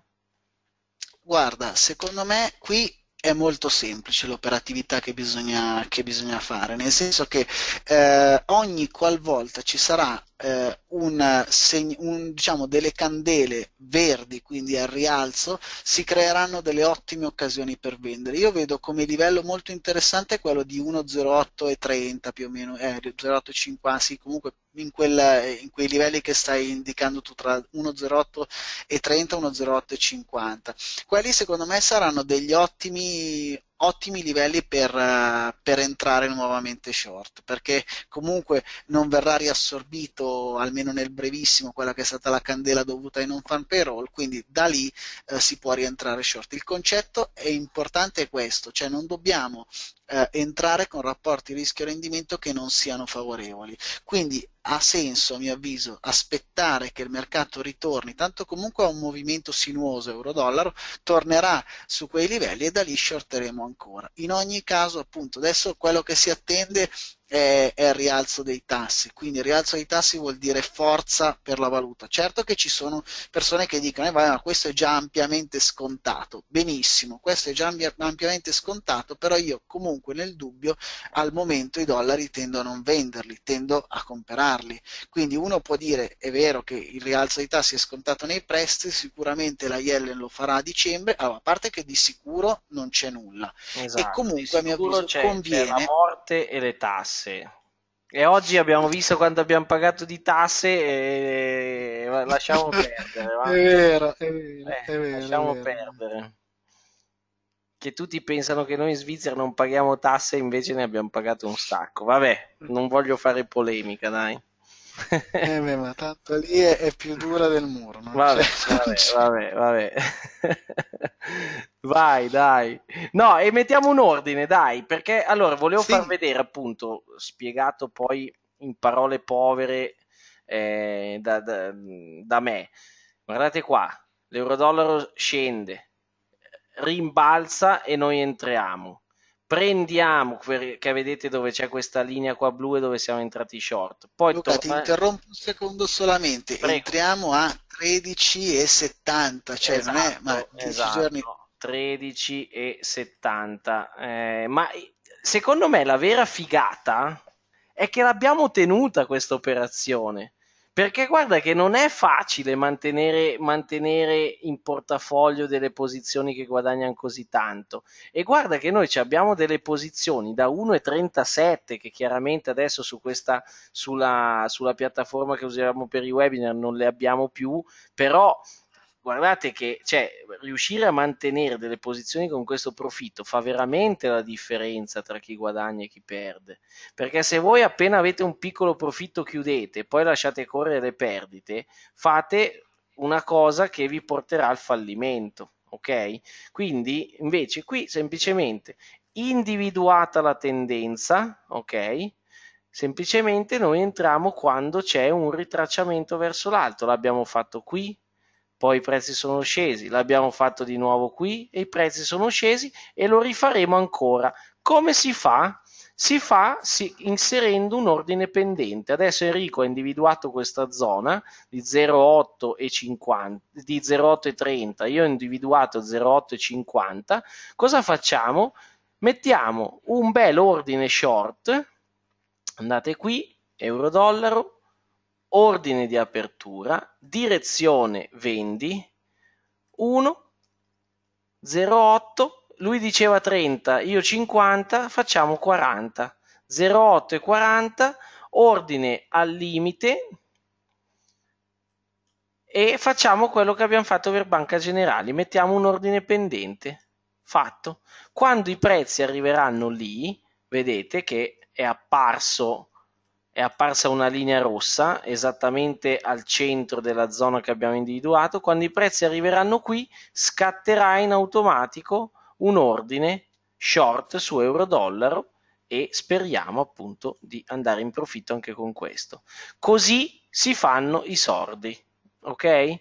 Guarda, secondo me qui è molto semplice l'operatività che
bisogna, che bisogna fare, nel senso che eh, ogni qualvolta ci sarà eh, un, eh, un, diciamo, delle candele verdi, quindi al rialzo, si creeranno delle ottime occasioni per vendere. Io vedo come livello molto interessante quello di 1,08,30 più o meno, eh, 0,850, ah, sì, comunque in, quella, eh, in, quei livelli che stai indicando tu tra 1,08,30 e 1,08,50. Quelli secondo me saranno degli ottimi ottimi livelli per, eh, per, entrare nuovamente short, perché comunque non verrà riassorbito, almeno nel brevissimo, quella che è stata la candela dovuta ai non fan payroll, quindi da lì eh, si può rientrare short. Il concetto è importante è questo, cioè non dobbiamo eh, entrare con rapporti rischio-rendimento che non siano favorevoli. Quindi ha senso, a mio avviso, aspettare che il mercato ritorni, tanto comunque a un movimento sinuoso euro-dollaro, tornerà su quei livelli e da lì shorteremo ancora. In ogni caso, appunto, adesso quello che si attende è, è il rialzo dei tassi, quindi il rialzo dei tassi vuol dire forza per la valuta. Certo che ci sono persone che dicono, eh, vai, ma questo è già ampiamente scontato, benissimo, questo è già ampiamente scontato, però io comunque nel dubbio al momento i dollari tendo a non venderli, tendo a comprarli. Quindi uno può dire, è vero che il rialzo dei tassi è scontato nei prestiti, sicuramente la Yellen lo farà a dicembre, allora, a parte che di sicuro non c'è nulla.
Esatto, e comunque
a mio avviso conviene... La
morte e le tasse tasse. E oggi abbiamo visto quanto abbiamo pagato di tasse e lasciamo perdere. Va? È vero, è vero, eh, è vero Lasciamo è vero. perdere. Che tutti pensano che noi in Svizzera non paghiamo tasse, invece ne abbiamo pagato un sacco. Vabbè, non voglio fare polemica, dai eh beh, ma tanto lì è, è, più dura del muro. Cioè, cioè. Vabbè, vabbè, vabbè, vabbè, Vai, dai. No, e mettiamo un ordine, dai, perché allora volevo sì. far vedere appunto, spiegato poi in parole povere eh, da, da, da me. Guardate qua, l'euro dollaro scende, rimbalza e noi entriamo prendiamo che vedete dove c'è questa linea qua blu e dove siamo entrati short. Poi Luca, torna... ti interrompo un secondo solamente, Prego.
entriamo a 13,70, cioè esatto, non è esatto, ma esatto. giorni
13,70. Eh, ma secondo me la vera figata è che l'abbiamo tenuta questa operazione. Perché guarda che non è facile mantenere, mantenere in portafoglio delle posizioni che guadagnano così tanto. E guarda che noi abbiamo delle posizioni da 1,37 che chiaramente adesso su questa, sulla, sulla piattaforma che usiamo per i webinar non le abbiamo più, però guardate che cioè, riuscire a mantenere delle posizioni con questo profitto fa veramente la differenza tra chi guadagna e chi perde. Perché se voi appena avete un piccolo profitto chiudete e poi lasciate correre le perdite, fate una cosa che vi porterà al fallimento. Ok? Quindi invece qui semplicemente individuata la tendenza, ok? Semplicemente noi entriamo quando c'è un ritracciamento verso l'alto, l'abbiamo fatto qui, poi i prezzi sono scesi, l'abbiamo fatto di nuovo qui e i prezzi sono scesi e lo rifaremo ancora. Come si fa? Si fa si, inserendo un ordine pendente. Adesso Enrico ha individuato questa zona di 0,8 e 50, di 0,8 e 30, io ho individuato 0,8 e 50. Cosa facciamo? Mettiamo un bel ordine short, andate qui, euro-dollaro, ordine di apertura, direzione vendi, 1, 08, lui diceva 30, io 50, facciamo 40, 08 e 40, ordine al limite e facciamo quello che abbiamo fatto per Banca Generali, mettiamo un ordine pendente, fatto. Quando i prezzi arriveranno lì, vedete che è apparso è apparsa una linea rossa esattamente al centro della zona che abbiamo individuato. Quando i prezzi arriveranno qui, scatterà in automatico un ordine short su euro dollaro e speriamo appunto di andare in profitto anche con questo. Così si fanno i sordi, ok?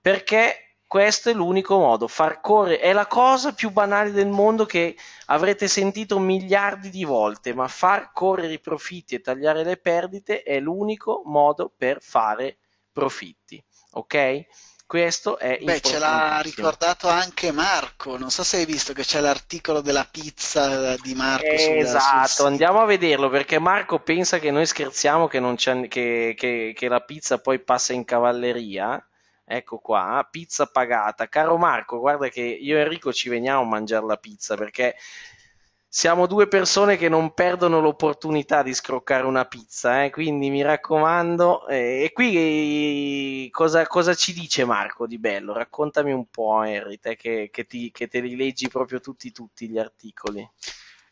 Perché questo è l'unico modo, far correre, è la cosa più banale del mondo che avrete sentito miliardi di volte, ma far correre i profitti e tagliare le perdite è l'unico modo per fare profitti, ok? Questo è il Beh, ce l'ha ricordato
anche Marco, non so se hai visto che c'è l'articolo della pizza eh, di Marco. Esatto,
sul... andiamo a vederlo perché Marco pensa che noi scherziamo che, che, che, che la pizza poi passa in cavalleria Ecco qua, ah, pizza pagata. Caro Marco, guarda che io e Enrico ci veniamo a mangiare la pizza perché siamo due persone che non perdono l'opportunità di scroccare una pizza, eh? quindi mi raccomando. Eh, e qui cosa, cosa, ci dice Marco di bello? Raccontami un po', Henry, te che, che, che te li leggi proprio tutti, tutti gli articoli.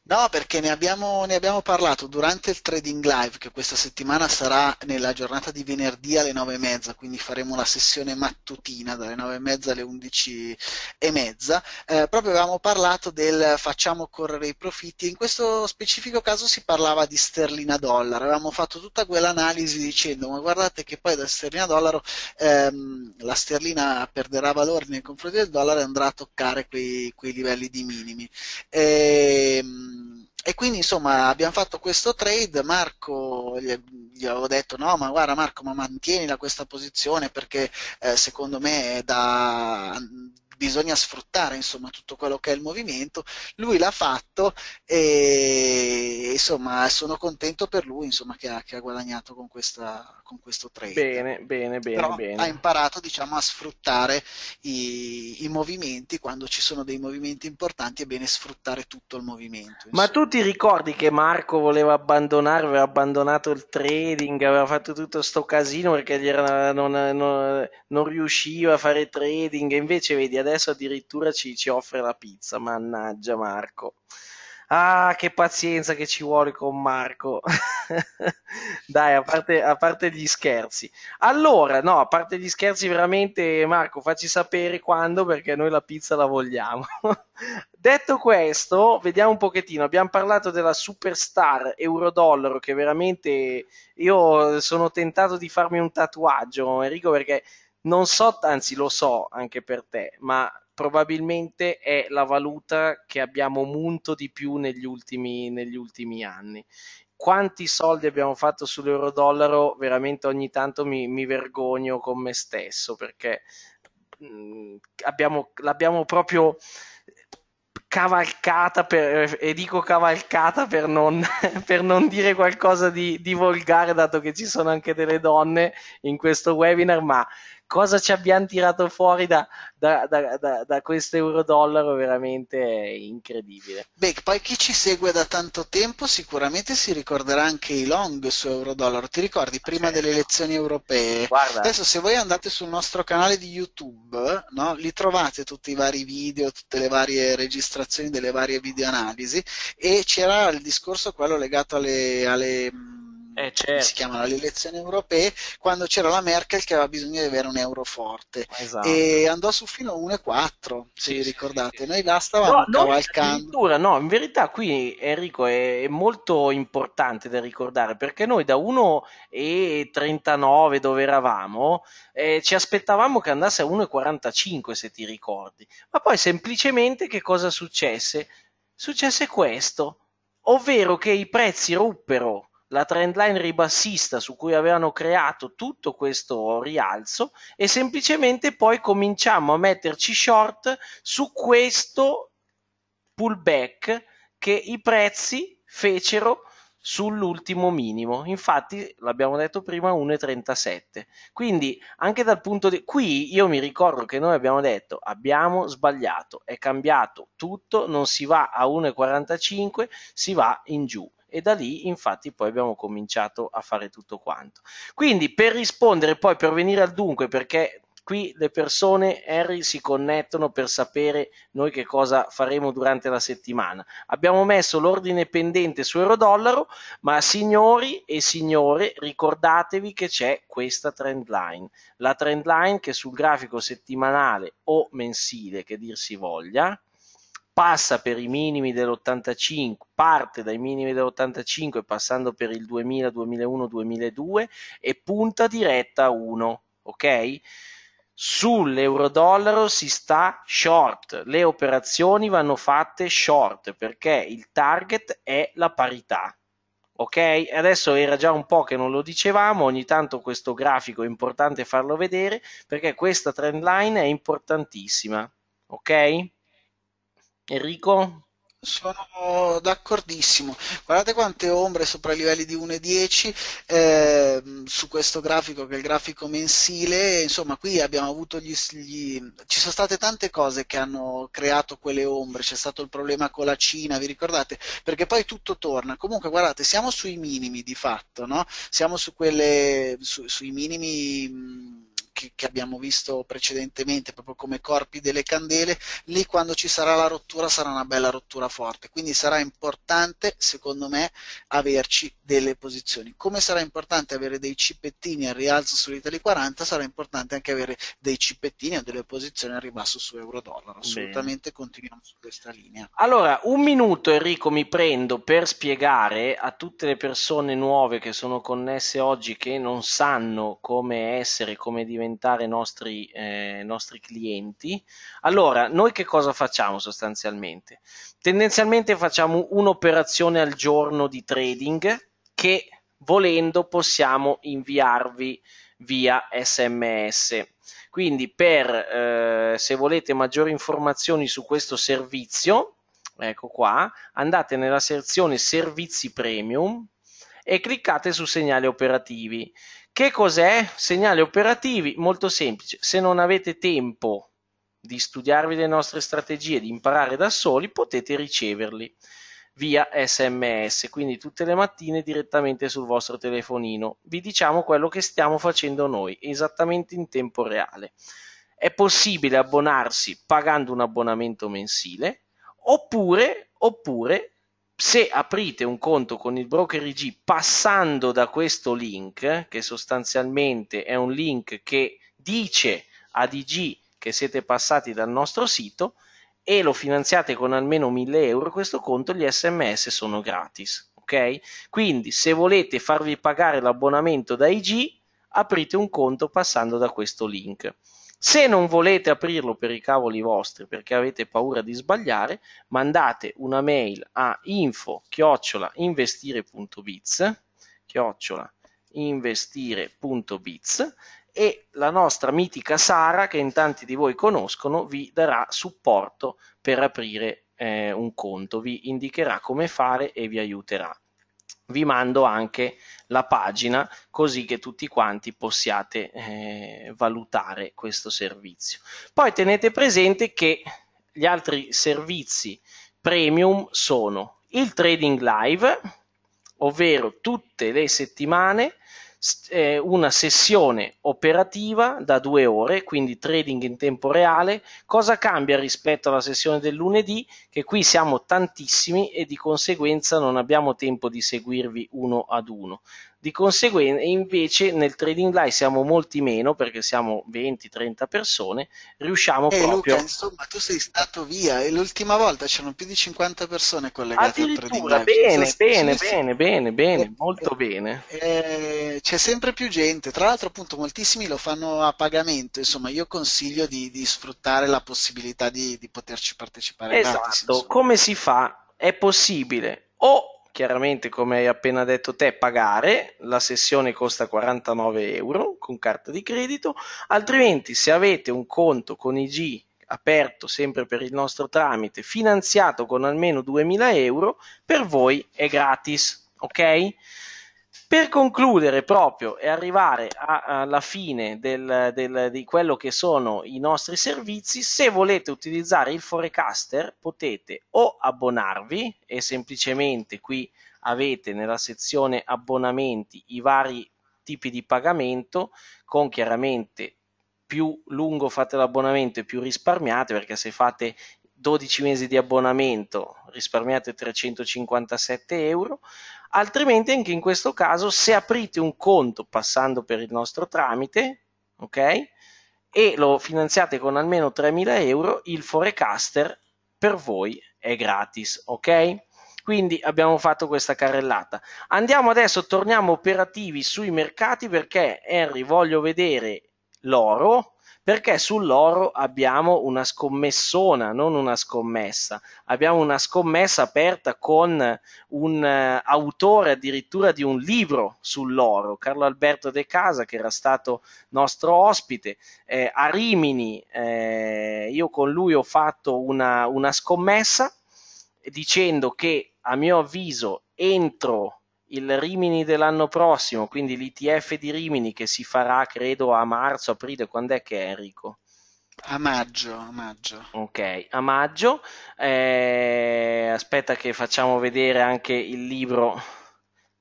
No, perché ne
abbiamo, ne abbiamo, parlato durante il trading live che questa settimana sarà nella giornata di venerdì alle 9.30, quindi faremo la sessione mattutina dalle 9.30 alle 11.30. Eh, proprio avevamo parlato del facciamo correre i profitti, in questo specifico caso si parlava di sterlina dollaro, avevamo fatto tutta quell'analisi dicendo ma guardate che poi da sterlina dollaro ehm, la sterlina perderà valore nei confronti del dollaro e andrà a toccare quei, quei livelli di minimi. E, ehm, e quindi insomma abbiamo fatto questo trade, Marco gli, gli avevo detto no ma guarda Marco ma mantienila questa posizione perché eh, secondo me è da, bisogna sfruttare insomma, tutto quello che è il movimento, lui l'ha fatto e insomma, sono contento per lui insomma, che, ha, che, ha, guadagnato con, questa, con questo trade. Bene, bene, bene, Però bene. Ha imparato diciamo, a sfruttare i, i, movimenti, quando ci sono dei movimenti importanti è bene sfruttare tutto il movimento.
Ma tu ti ricordi che Marco voleva abbandonare, aveva abbandonato il trading, aveva fatto tutto sto casino perché era, non, non, non riusciva a fare trading e invece vedi adesso addirittura ci, ci offre la pizza, mannaggia Marco. Ah, che pazienza che ci vuole con Marco. Dai, a parte, a parte, gli scherzi. Allora, no, a parte gli scherzi, veramente, Marco, facci sapere quando perché noi la pizza la vogliamo. Detto questo, vediamo un pochettino. Abbiamo parlato della superstar euro-dollaro che veramente io sono tentato di farmi un tatuaggio, Enrico, perché non so, anzi lo so anche per te, ma probabilmente è la valuta che abbiamo munto di più negli ultimi, negli ultimi anni. Quanti soldi abbiamo fatto sull'euro-dollaro, veramente ogni tanto mi, mi vergogno con me stesso perché mh, mm, abbiamo, l'abbiamo proprio cavalcata per, e dico cavalcata per non, per non dire qualcosa di, di volgare dato che ci sono anche delle donne in questo webinar, ma cosa ci abbiamo tirato fuori da, da, da, da, da questo euro-dollaro veramente incredibile. Beh, poi chi ci segue da tanto
tempo sicuramente si ricorderà anche i long su euro-dollaro, ti ricordi prima certo. delle elezioni europee? Guarda. Adesso se voi andate sul nostro canale di YouTube, no, lì trovate tutti i vari video, tutte le varie registrazioni delle varie video analisi e c'era il discorso quello legato alle, alle eh, certo. si chiamano le elezioni europee, quando c'era la Merkel che aveva bisogno di avere un euro forte esatto. e andò su fino a 1,4 se sì, vi ricordate, sì. noi là
stavamo no, cavalcando. No, in verità qui Enrico è, molto importante da ricordare perché noi da 1,39 dove eravamo eh, ci aspettavamo che andasse a 1,45 se ti ricordi, ma poi semplicemente che cosa successe? Successe questo, ovvero che i prezzi ruppero la trend line ribassista su cui avevano creato tutto questo rialzo e semplicemente poi cominciamo a metterci short su questo pullback che i prezzi fecero sull'ultimo minimo. Infatti, l'abbiamo detto prima, 1,37. Quindi, anche dal punto di qui io mi ricordo che noi abbiamo detto abbiamo sbagliato, è cambiato tutto, non si va a 1,45, si va in giù e da lì infatti poi abbiamo cominciato a fare tutto quanto. Quindi per rispondere poi, per venire al dunque, perché qui le persone, Harry, si connettono per sapere noi che cosa faremo durante la settimana. Abbiamo messo l'ordine pendente su Euro-Dollaro, ma signori e signore, ricordatevi che c'è questa trend line. La trend line che sul grafico settimanale o mensile, che dir si voglia, passa per i minimi dell'85, parte dai minimi dell'85 passando per il 2000, 2001, 2002 e punta diretta a 1, ok? Sull'euro-dollaro si sta short, le operazioni vanno fatte short perché il target è la parità. Ok, adesso era già un po' che non lo dicevamo, ogni tanto questo grafico è importante farlo vedere perché questa trend line è importantissima. Ok? Enrico? Sono d'accordissimo.
Guardate quante ombre sopra i livelli di 1 e 10 eh, su questo grafico che è il grafico mensile. Insomma, qui abbiamo avuto gli, gli, ci sono state tante cose che hanno creato quelle ombre. C'è stato il problema con la Cina, vi ricordate? Perché poi tutto torna. Comunque, guardate, siamo sui minimi di fatto, no? Siamo su quelle, su, sui minimi che, che, abbiamo visto precedentemente, proprio come corpi delle candele, lì quando ci sarà la rottura sarà una bella rottura forte, quindi sarà importante secondo me averci delle posizioni. Come sarà importante avere dei cipettini al rialzo sull'Italia 40, sarà importante anche avere dei cipettini o delle posizioni al ribasso su euro-dollaro, assolutamente Bene. continuiamo su questa linea.
Allora, un minuto Enrico mi prendo per spiegare a tutte le persone nuove che sono connesse oggi che non sanno come essere, come diventare diventare nostri, eh, nostri clienti. Allora, noi che cosa facciamo sostanzialmente? Tendenzialmente facciamo un'operazione al giorno di trading che volendo possiamo inviarvi via sms quindi per eh, se volete maggiori informazioni su questo servizio ecco qua andate nella sezione servizi premium e cliccate su segnali operativi che cos'è? Segnali operativi, molto semplice. Se non avete tempo di studiarvi le nostre strategie, di imparare da soli, potete riceverli via sms, quindi tutte le mattine direttamente sul vostro telefonino. Vi diciamo quello che stiamo facendo noi, esattamente in tempo reale. È possibile abbonarsi pagando un abbonamento mensile oppure, oppure se aprite un conto con il broker IG passando da questo link, che sostanzialmente è un link che dice ad IG che siete passati dal nostro sito e lo finanziate con almeno 1000 euro, questo conto gli sms sono gratis. Ok? Quindi se volete farvi pagare l'abbonamento da IG, aprite un conto passando da questo link. Se non volete aprirlo per i cavoli vostri perché avete paura di sbagliare, mandate una mail a info-investire.biz investire.biz e la nostra mitica Sara, che in tanti di voi conoscono, vi darà supporto per aprire eh, un conto, vi indicherà come fare e vi aiuterà vi mando anche la pagina così che tutti quanti possiate eh, valutare questo servizio. Poi tenete presente che gli altri servizi premium sono il trading live, ovvero tutte le settimane eh, una sessione operativa da due ore, quindi trading in tempo reale. Cosa cambia rispetto alla sessione del lunedì? Che qui siamo tantissimi e di conseguenza non abbiamo tempo di seguirvi uno ad uno. Di conseguenza, invece nel trading live siamo molti meno perché siamo 20-30 persone, riusciamo eh, proprio... Luca, insomma,
tu sei stato via e l'ultima volta c'erano più di 50 persone collegate al trading live. Bene, cioè, bene, sì, bene,
sì. bene, bene, eh, molto eh, bene.
Eh, c'è sempre più gente, tra l'altro appunto moltissimi lo fanno a pagamento, insomma io consiglio di, di sfruttare la possibilità di, di
poterci partecipare. Esatto, gratis, come si fa? È possibile o chiaramente come hai appena detto te pagare, la sessione costa 49 euro con carta di credito, altrimenti se avete un conto con IG aperto sempre per il nostro tramite, finanziato con almeno 2000 euro, per voi è gratis, ok? Per concludere proprio e arrivare a, alla fine del, del, di quello che sono i nostri servizi, se volete utilizzare il Forecaster potete o abbonarvi e semplicemente qui avete nella sezione abbonamenti i vari tipi di pagamento con chiaramente più lungo fate l'abbonamento e più risparmiate perché se fate 12 mesi di abbonamento risparmiate 357 euro altrimenti anche in questo caso se aprite un conto passando per il nostro tramite, ok? E lo finanziate con almeno 3.000 euro, il Forecaster per voi è gratis, ok? Quindi abbiamo fatto questa carrellata. Andiamo adesso, torniamo operativi sui mercati perché Henry voglio vedere l'oro perché sull'oro abbiamo una scommessona, non una scommessa. Abbiamo una scommessa aperta con un eh, autore addirittura di un libro sull'oro, Carlo Alberto De Casa, che era stato nostro ospite. Eh, a Rimini eh, io con lui ho fatto una, una scommessa dicendo che a mio avviso entro il Rimini dell'anno prossimo, quindi l'ITF di Rimini che si farà credo a marzo, aprile, quando è che è Enrico? A maggio, a maggio. Ok, a maggio. Eh, aspetta che facciamo vedere anche il libro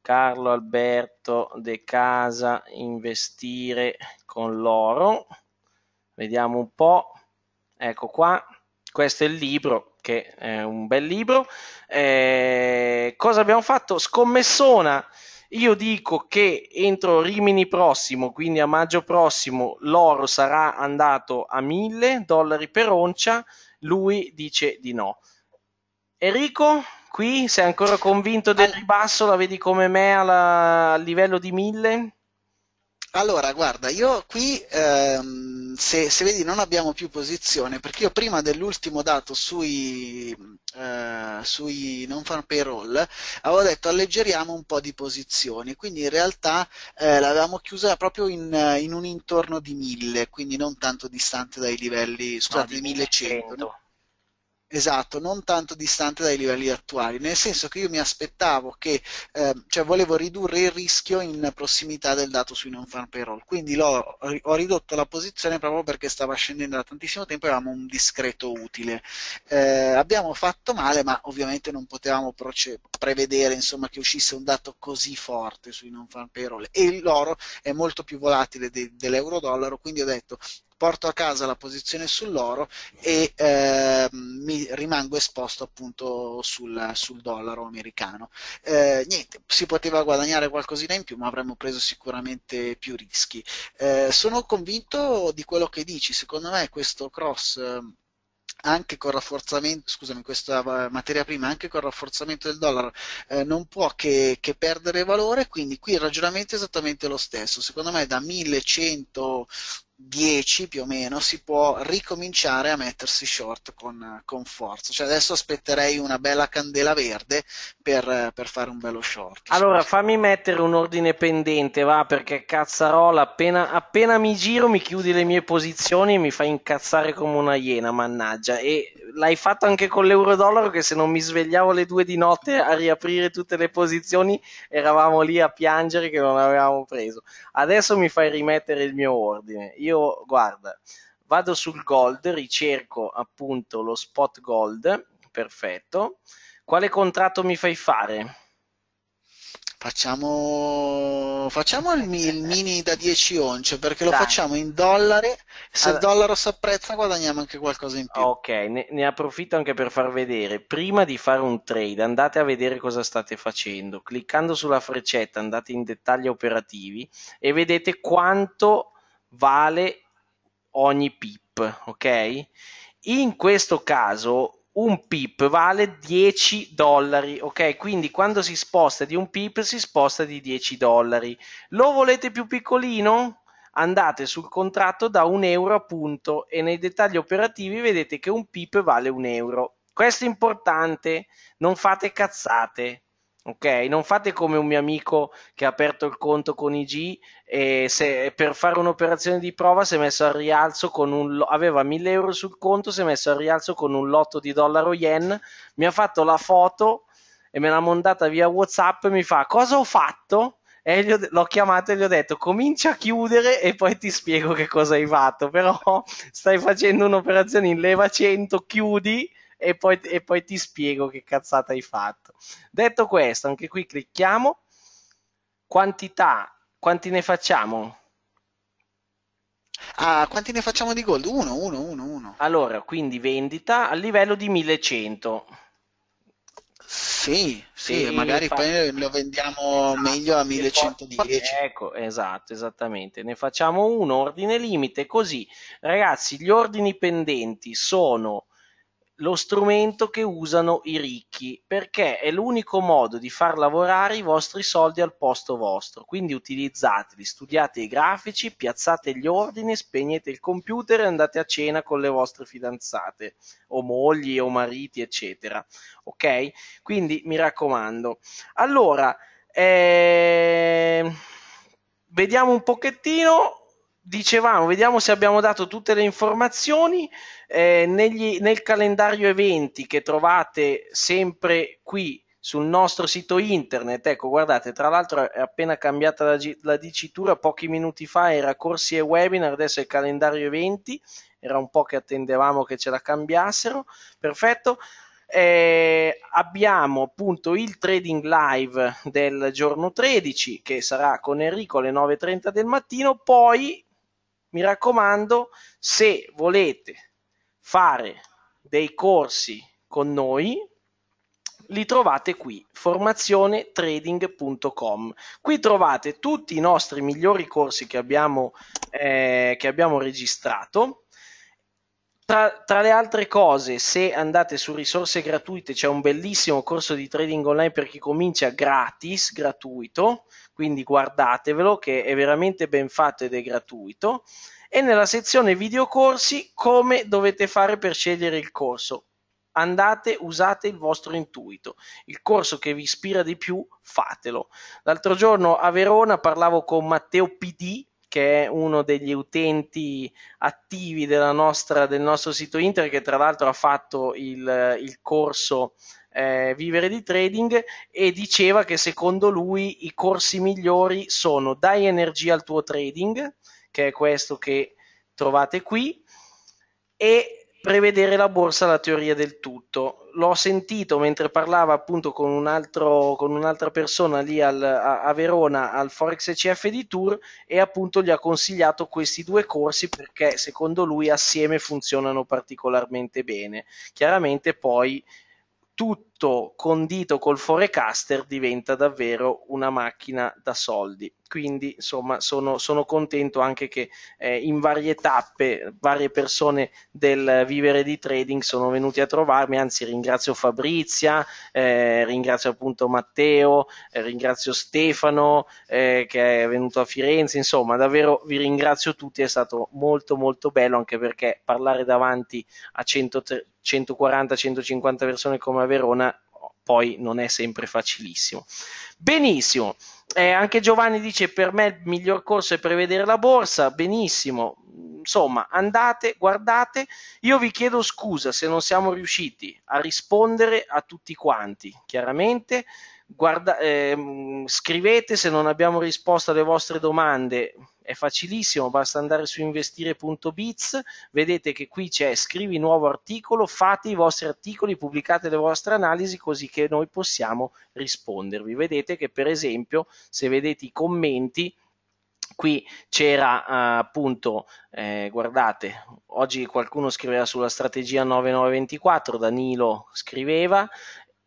Carlo Alberto De Casa, Investire con l'oro. Vediamo un po'. Ecco qua, questo è il libro che è un bel libro. Eh, cosa abbiamo fatto? Scommessona. Io dico che entro Rimini prossimo, quindi a maggio prossimo, l'oro sarà andato a 1000 dollari per oncia. Lui dice di no. Enrico, qui sei ancora convinto del ribasso? La vedi come me alla, a livello di 1000? Allora, guarda,
io qui, ehm, se, se, vedi, non abbiamo più posizione, perché io prima dell'ultimo dato sui, eh, sui non farm payroll avevo detto alleggeriamo un po' di posizioni, quindi in realtà eh, l'avevamo chiusa proprio in, in, un intorno di 1000, quindi non tanto distante dai livelli, scusate, no, di 1100. 1100. Esatto, non tanto distante dai livelli attuali, nel senso che io mi aspettavo che, eh, cioè volevo ridurre il rischio in prossimità del dato sui non farm payroll, quindi l'ho, ho ridotto la posizione proprio perché stava scendendo da tantissimo tempo e avevamo un discreto utile. Eh, abbiamo fatto male, ma ovviamente non potevamo proce- prevedere insomma, che uscisse un dato così forte sui non farm payroll e l'oro è molto più volatile de- dell'euro-dollaro, quindi ho detto porto a casa la posizione sull'oro e eh, mi rimango esposto appunto sul, sul dollaro americano. Eh, niente, si poteva guadagnare qualcosina in più, ma avremmo preso sicuramente più rischi. Eh, sono convinto di quello che dici, secondo me questo cross ehm, anche con rafforzamento, scusami, questa eh, materia prima, anche con rafforzamento del dollaro, eh, non può che, che, perdere valore, quindi qui il ragionamento è esattamente lo stesso. Secondo me da 1100 10 più o meno si può ricominciare a mettersi short con, con forza. Cioè adesso aspetterei una bella candela verde per, per fare un bello short.
Allora so. fammi mettere un ordine pendente, va, perché cazzarola, appena, appena, mi giro mi chiudi le mie posizioni e mi fai incazzare come una iena, mannaggia. E l'hai fatto anche con l'euro-dollaro che se non mi svegliavo alle due di notte a riaprire tutte le posizioni eravamo lì a piangere che non avevamo preso. Adesso mi fai rimettere il mio ordine. Io esempio, guarda, vado sul gold, ricerco appunto lo spot gold, perfetto. Quale contratto mi fai fare?
Facciamo, facciamo il, il, mini da 10 once perché lo Dai. facciamo in dollari.
Se allora, il dollaro si apprezza, guadagniamo anche qualcosa in più. Ok, ne, ne, approfitto anche per far vedere. Prima di fare un trade, andate a vedere cosa state facendo. Cliccando sulla freccetta, andate in dettagli operativi e vedete quanto vale ogni pip, ok? In questo caso un pip vale 10 dollari, ok? Quindi quando si sposta di un pip si sposta di 10 dollari. Lo volete più piccolino? Andate sul contratto da un euro appunto e nei dettagli operativi vedete che un pip vale un euro. Questo è importante, non fate cazzate. Ok, non fate come un mio amico che ha aperto il conto con IG e se, per fare un'operazione di prova si è messo al rialzo con un aveva 1000 euro sul conto, si è messo al rialzo con un lotto di dollaro yen, mi ha fatto la foto e me l'ha mandata via WhatsApp e mi fa "Cosa ho fatto?" E ho, l'ho chiamato e gli ho detto "Comincia a chiudere e poi ti spiego che cosa hai fatto, però stai facendo un'operazione in leva 100, chiudi" e poi, e poi ti spiego che cazzata hai fatto. Detto questo, anche qui clicchiamo. Quantità, quanti ne facciamo? Ah, quanti ne facciamo di gold? Uno, uno, uno, uno. Allora, quindi vendita a livello di 1100. Sì, sì, sì magari fa... poi lo vendiamo esatto, meglio a 1110. Ecco, esatto, esattamente. Ne facciamo uno, ordine limite, così ragazzi, gli ordini pendenti sono lo strumento che usano i ricchi, perché è l'unico modo di far lavorare i vostri soldi al posto vostro. Quindi utilizzateli, studiate i grafici, piazzate gli ordini, spegnete il computer e andate a cena con le vostre fidanzate o mogli o mariti, eccetera. Ok? Quindi mi raccomando. Allora, eh... vediamo un pochettino dicevamo, vediamo se abbiamo dato tutte le informazioni eh, negli, nel calendario eventi che trovate sempre qui sul nostro sito internet. Ecco, guardate, tra l'altro è appena cambiata la, la dicitura, pochi minuti fa era corsi e webinar, adesso è calendario eventi, era un po' che attendevamo che ce la cambiassero. Perfetto. Eh, abbiamo appunto il trading live del giorno 13 che sarà con Enrico alle 9.30 del mattino, poi mi raccomando, se volete fare dei corsi con noi, li trovate qui, formazionetrading.com. Qui trovate tutti i nostri migliori corsi che abbiamo, eh, che abbiamo registrato. Tra, tra, le altre cose, se andate su risorse gratuite, c'è un bellissimo corso di trading online per chi comincia gratis, gratuito, quindi guardatevelo che è veramente ben fatto ed è gratuito. E nella sezione videocorsi come dovete fare per scegliere il corso. Andate, usate il vostro intuito. Il corso che vi ispira di più, fatelo. L'altro giorno a Verona parlavo con Matteo PD, che è uno degli utenti attivi nostra, del nostro sito internet, che tra l'altro ha fatto il, il corso eh, vivere di trading e diceva che secondo lui i corsi migliori sono dai energia al tuo trading, che è questo che trovate qui, e prevedere la borsa la teoria del tutto. L'ho sentito mentre parlava appunto con, un altro, con un'altra persona lì al, a, a, Verona al Forex CF di Tour e appunto gli ha consigliato questi due corsi perché secondo lui assieme funzionano particolarmente bene. Chiaramente poi tu tutto condito col Forecaster diventa davvero una macchina da soldi. Quindi insomma sono, sono contento anche che eh, in varie tappe varie persone del vivere di trading sono venuti a trovarmi, anzi ringrazio Fabrizia, eh, ringrazio appunto Matteo, eh, ringrazio Stefano eh, che è venuto a Firenze, insomma davvero vi ringrazio tutti, è stato molto molto bello anche perché parlare davanti a 130 140-150 persone come a Verona poi non è sempre facilissimo. Benissimo. Eh, anche Giovanni dice per me il miglior corso è prevedere la borsa, benissimo, insomma andate, guardate, io vi chiedo scusa se non siamo riusciti a rispondere a tutti quanti, chiaramente Guarda, eh, scrivete se non abbiamo risposto alle vostre domande, è facilissimo, basta andare su investire.biz, vedete che qui c'è scrivi nuovo articolo, fate i vostri articoli, pubblicate le vostre analisi così che noi possiamo rispondervi. Vedete che per esempio se vedete i commenti qui c'era eh, appunto, eh, guardate, oggi qualcuno scriveva sulla strategia 9924, Danilo scriveva,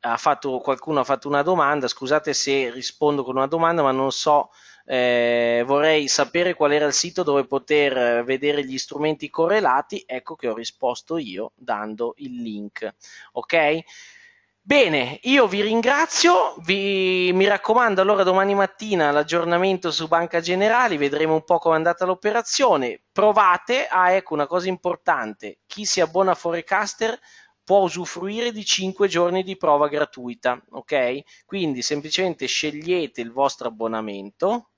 ha fatto, qualcuno ha fatto una domanda, scusate se rispondo con una domanda ma non so eh, vorrei sapere qual era il sito dove poter eh, vedere gli strumenti correlati, ecco che ho risposto io dando il link. Ok? Bene, io vi ringrazio, vi, mi raccomando allora domani mattina l'aggiornamento su Banca Generali, vedremo un po' come è andata l'operazione, provate, ah ecco una cosa importante, chi si abbona a Forecaster può usufruire di 5 giorni di prova gratuita, ok? Quindi semplicemente scegliete il vostro abbonamento,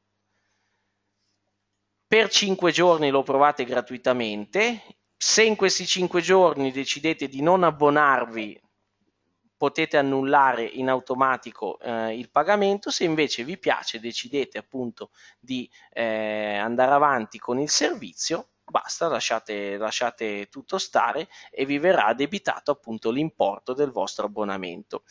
per 5 giorni lo provate gratuitamente. Se in questi 5 giorni decidete di non abbonarvi, potete annullare in automatico eh, il pagamento, se invece vi piace decidete appunto di eh, andare avanti con il servizio, basta, lasciate, lasciate tutto stare e vi verrà debitato appunto l'importo del vostro abbonamento.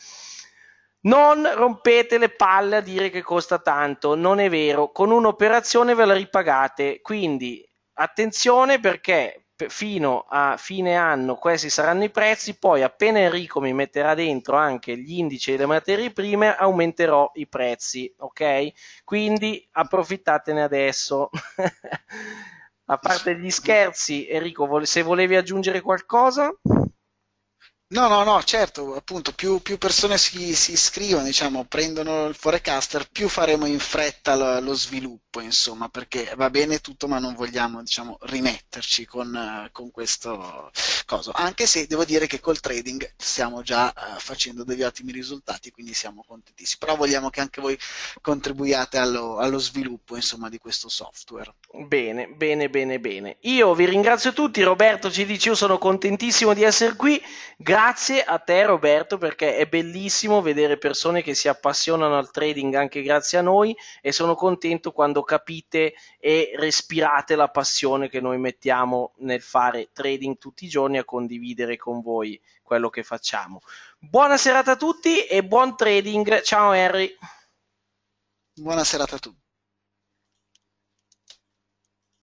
Non rompete le palle a dire che costa tanto, non è vero, con un'operazione ve la ripagate, quindi attenzione perché fino a fine anno questi saranno i prezzi, poi appena Enrico mi metterà dentro anche gli indici delle materie prime aumenterò i prezzi, ok? Quindi approfittatene adesso. a parte gli scherzi, Enrico, se volevi aggiungere qualcosa?
No, no, no, certo, appunto, più, più persone si, si, iscrivono, diciamo, prendono il forecaster, più faremo in fretta lo, lo sviluppo troppo, insomma, perché va bene tutto, ma non vogliamo diciamo, rimetterci con, eh, con, questo coso. Anche se devo dire che col trading stiamo già uh, facendo degli ottimi risultati, quindi siamo contentissimi. Però vogliamo che anche voi
contribuiate allo, allo sviluppo insomma, di questo software. Bene, bene, bene, bene. Io vi ringrazio tutti, Roberto ci dice io sono contentissimo di essere qui. Grazie a te Roberto perché è bellissimo vedere persone che si appassionano al trading anche grazie a noi e sono contento quando capite e respirate la passione che noi mettiamo nel fare trading tutti i giorni a condividere con voi quello che facciamo. Buona serata a tutti e buon trading. Ciao Henry. Buona serata a tutti.